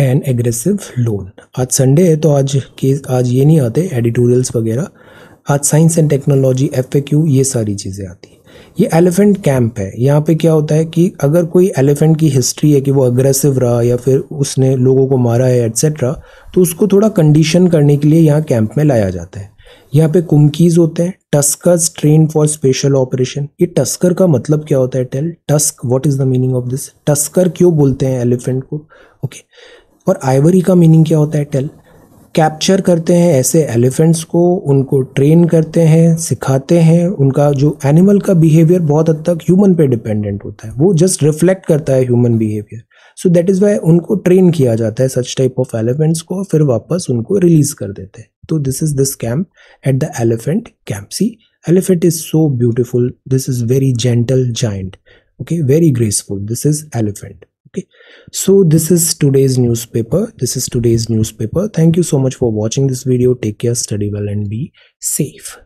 and aggressive loan आज संडे है तो आज के आज ये नहीं आते एडिटोरियल्स वगैरह आज साइंस एंड टेक्नोलॉजी एफ ये सारी चीज़ें आती हैं ये एलिफेंट कैंप है यहाँ पे क्या होता है कि अगर कोई एलिफेंट की हिस्ट्री है कि वो अग्रेसिव रहा या फिर उसने लोगों को मारा है एट्सेट्रा तो उसको थोड़ा कंडीशन करने के लिए यहाँ कैंप में लाया जाता है यहाँ पे कुमकीज होते हैं tuskers train for special operation ये टस्कर का मतलब क्या होता है tell tusk what is the meaning of this tusker क्यों बोलते हैं एलिफेंट को ओके okay. और आइवरी का मीनिंग क्या होता है टेल कैप्चर करते हैं ऐसे एलिफेंट्स को उनको ट्रेन करते हैं सिखाते हैं उनका जो एनिमल का बिहेवियर बहुत हद तक ह्यूमन पे डिपेंडेंट होता है वो जस्ट रिफ्लेक्ट करता है human behaviour so that is why उनको ट्रेन किया जाता है सच टाइप ऑफ एलिफेंट्स को फिर वापस उनको रिलीज़ कर देते हैं तो this is this camp at the elephant camp see elephant is so beautiful this is very gentle giant okay very graceful this is elephant okay so this is today's newspaper this is today's newspaper thank you so much for watching this video take care study well and be safe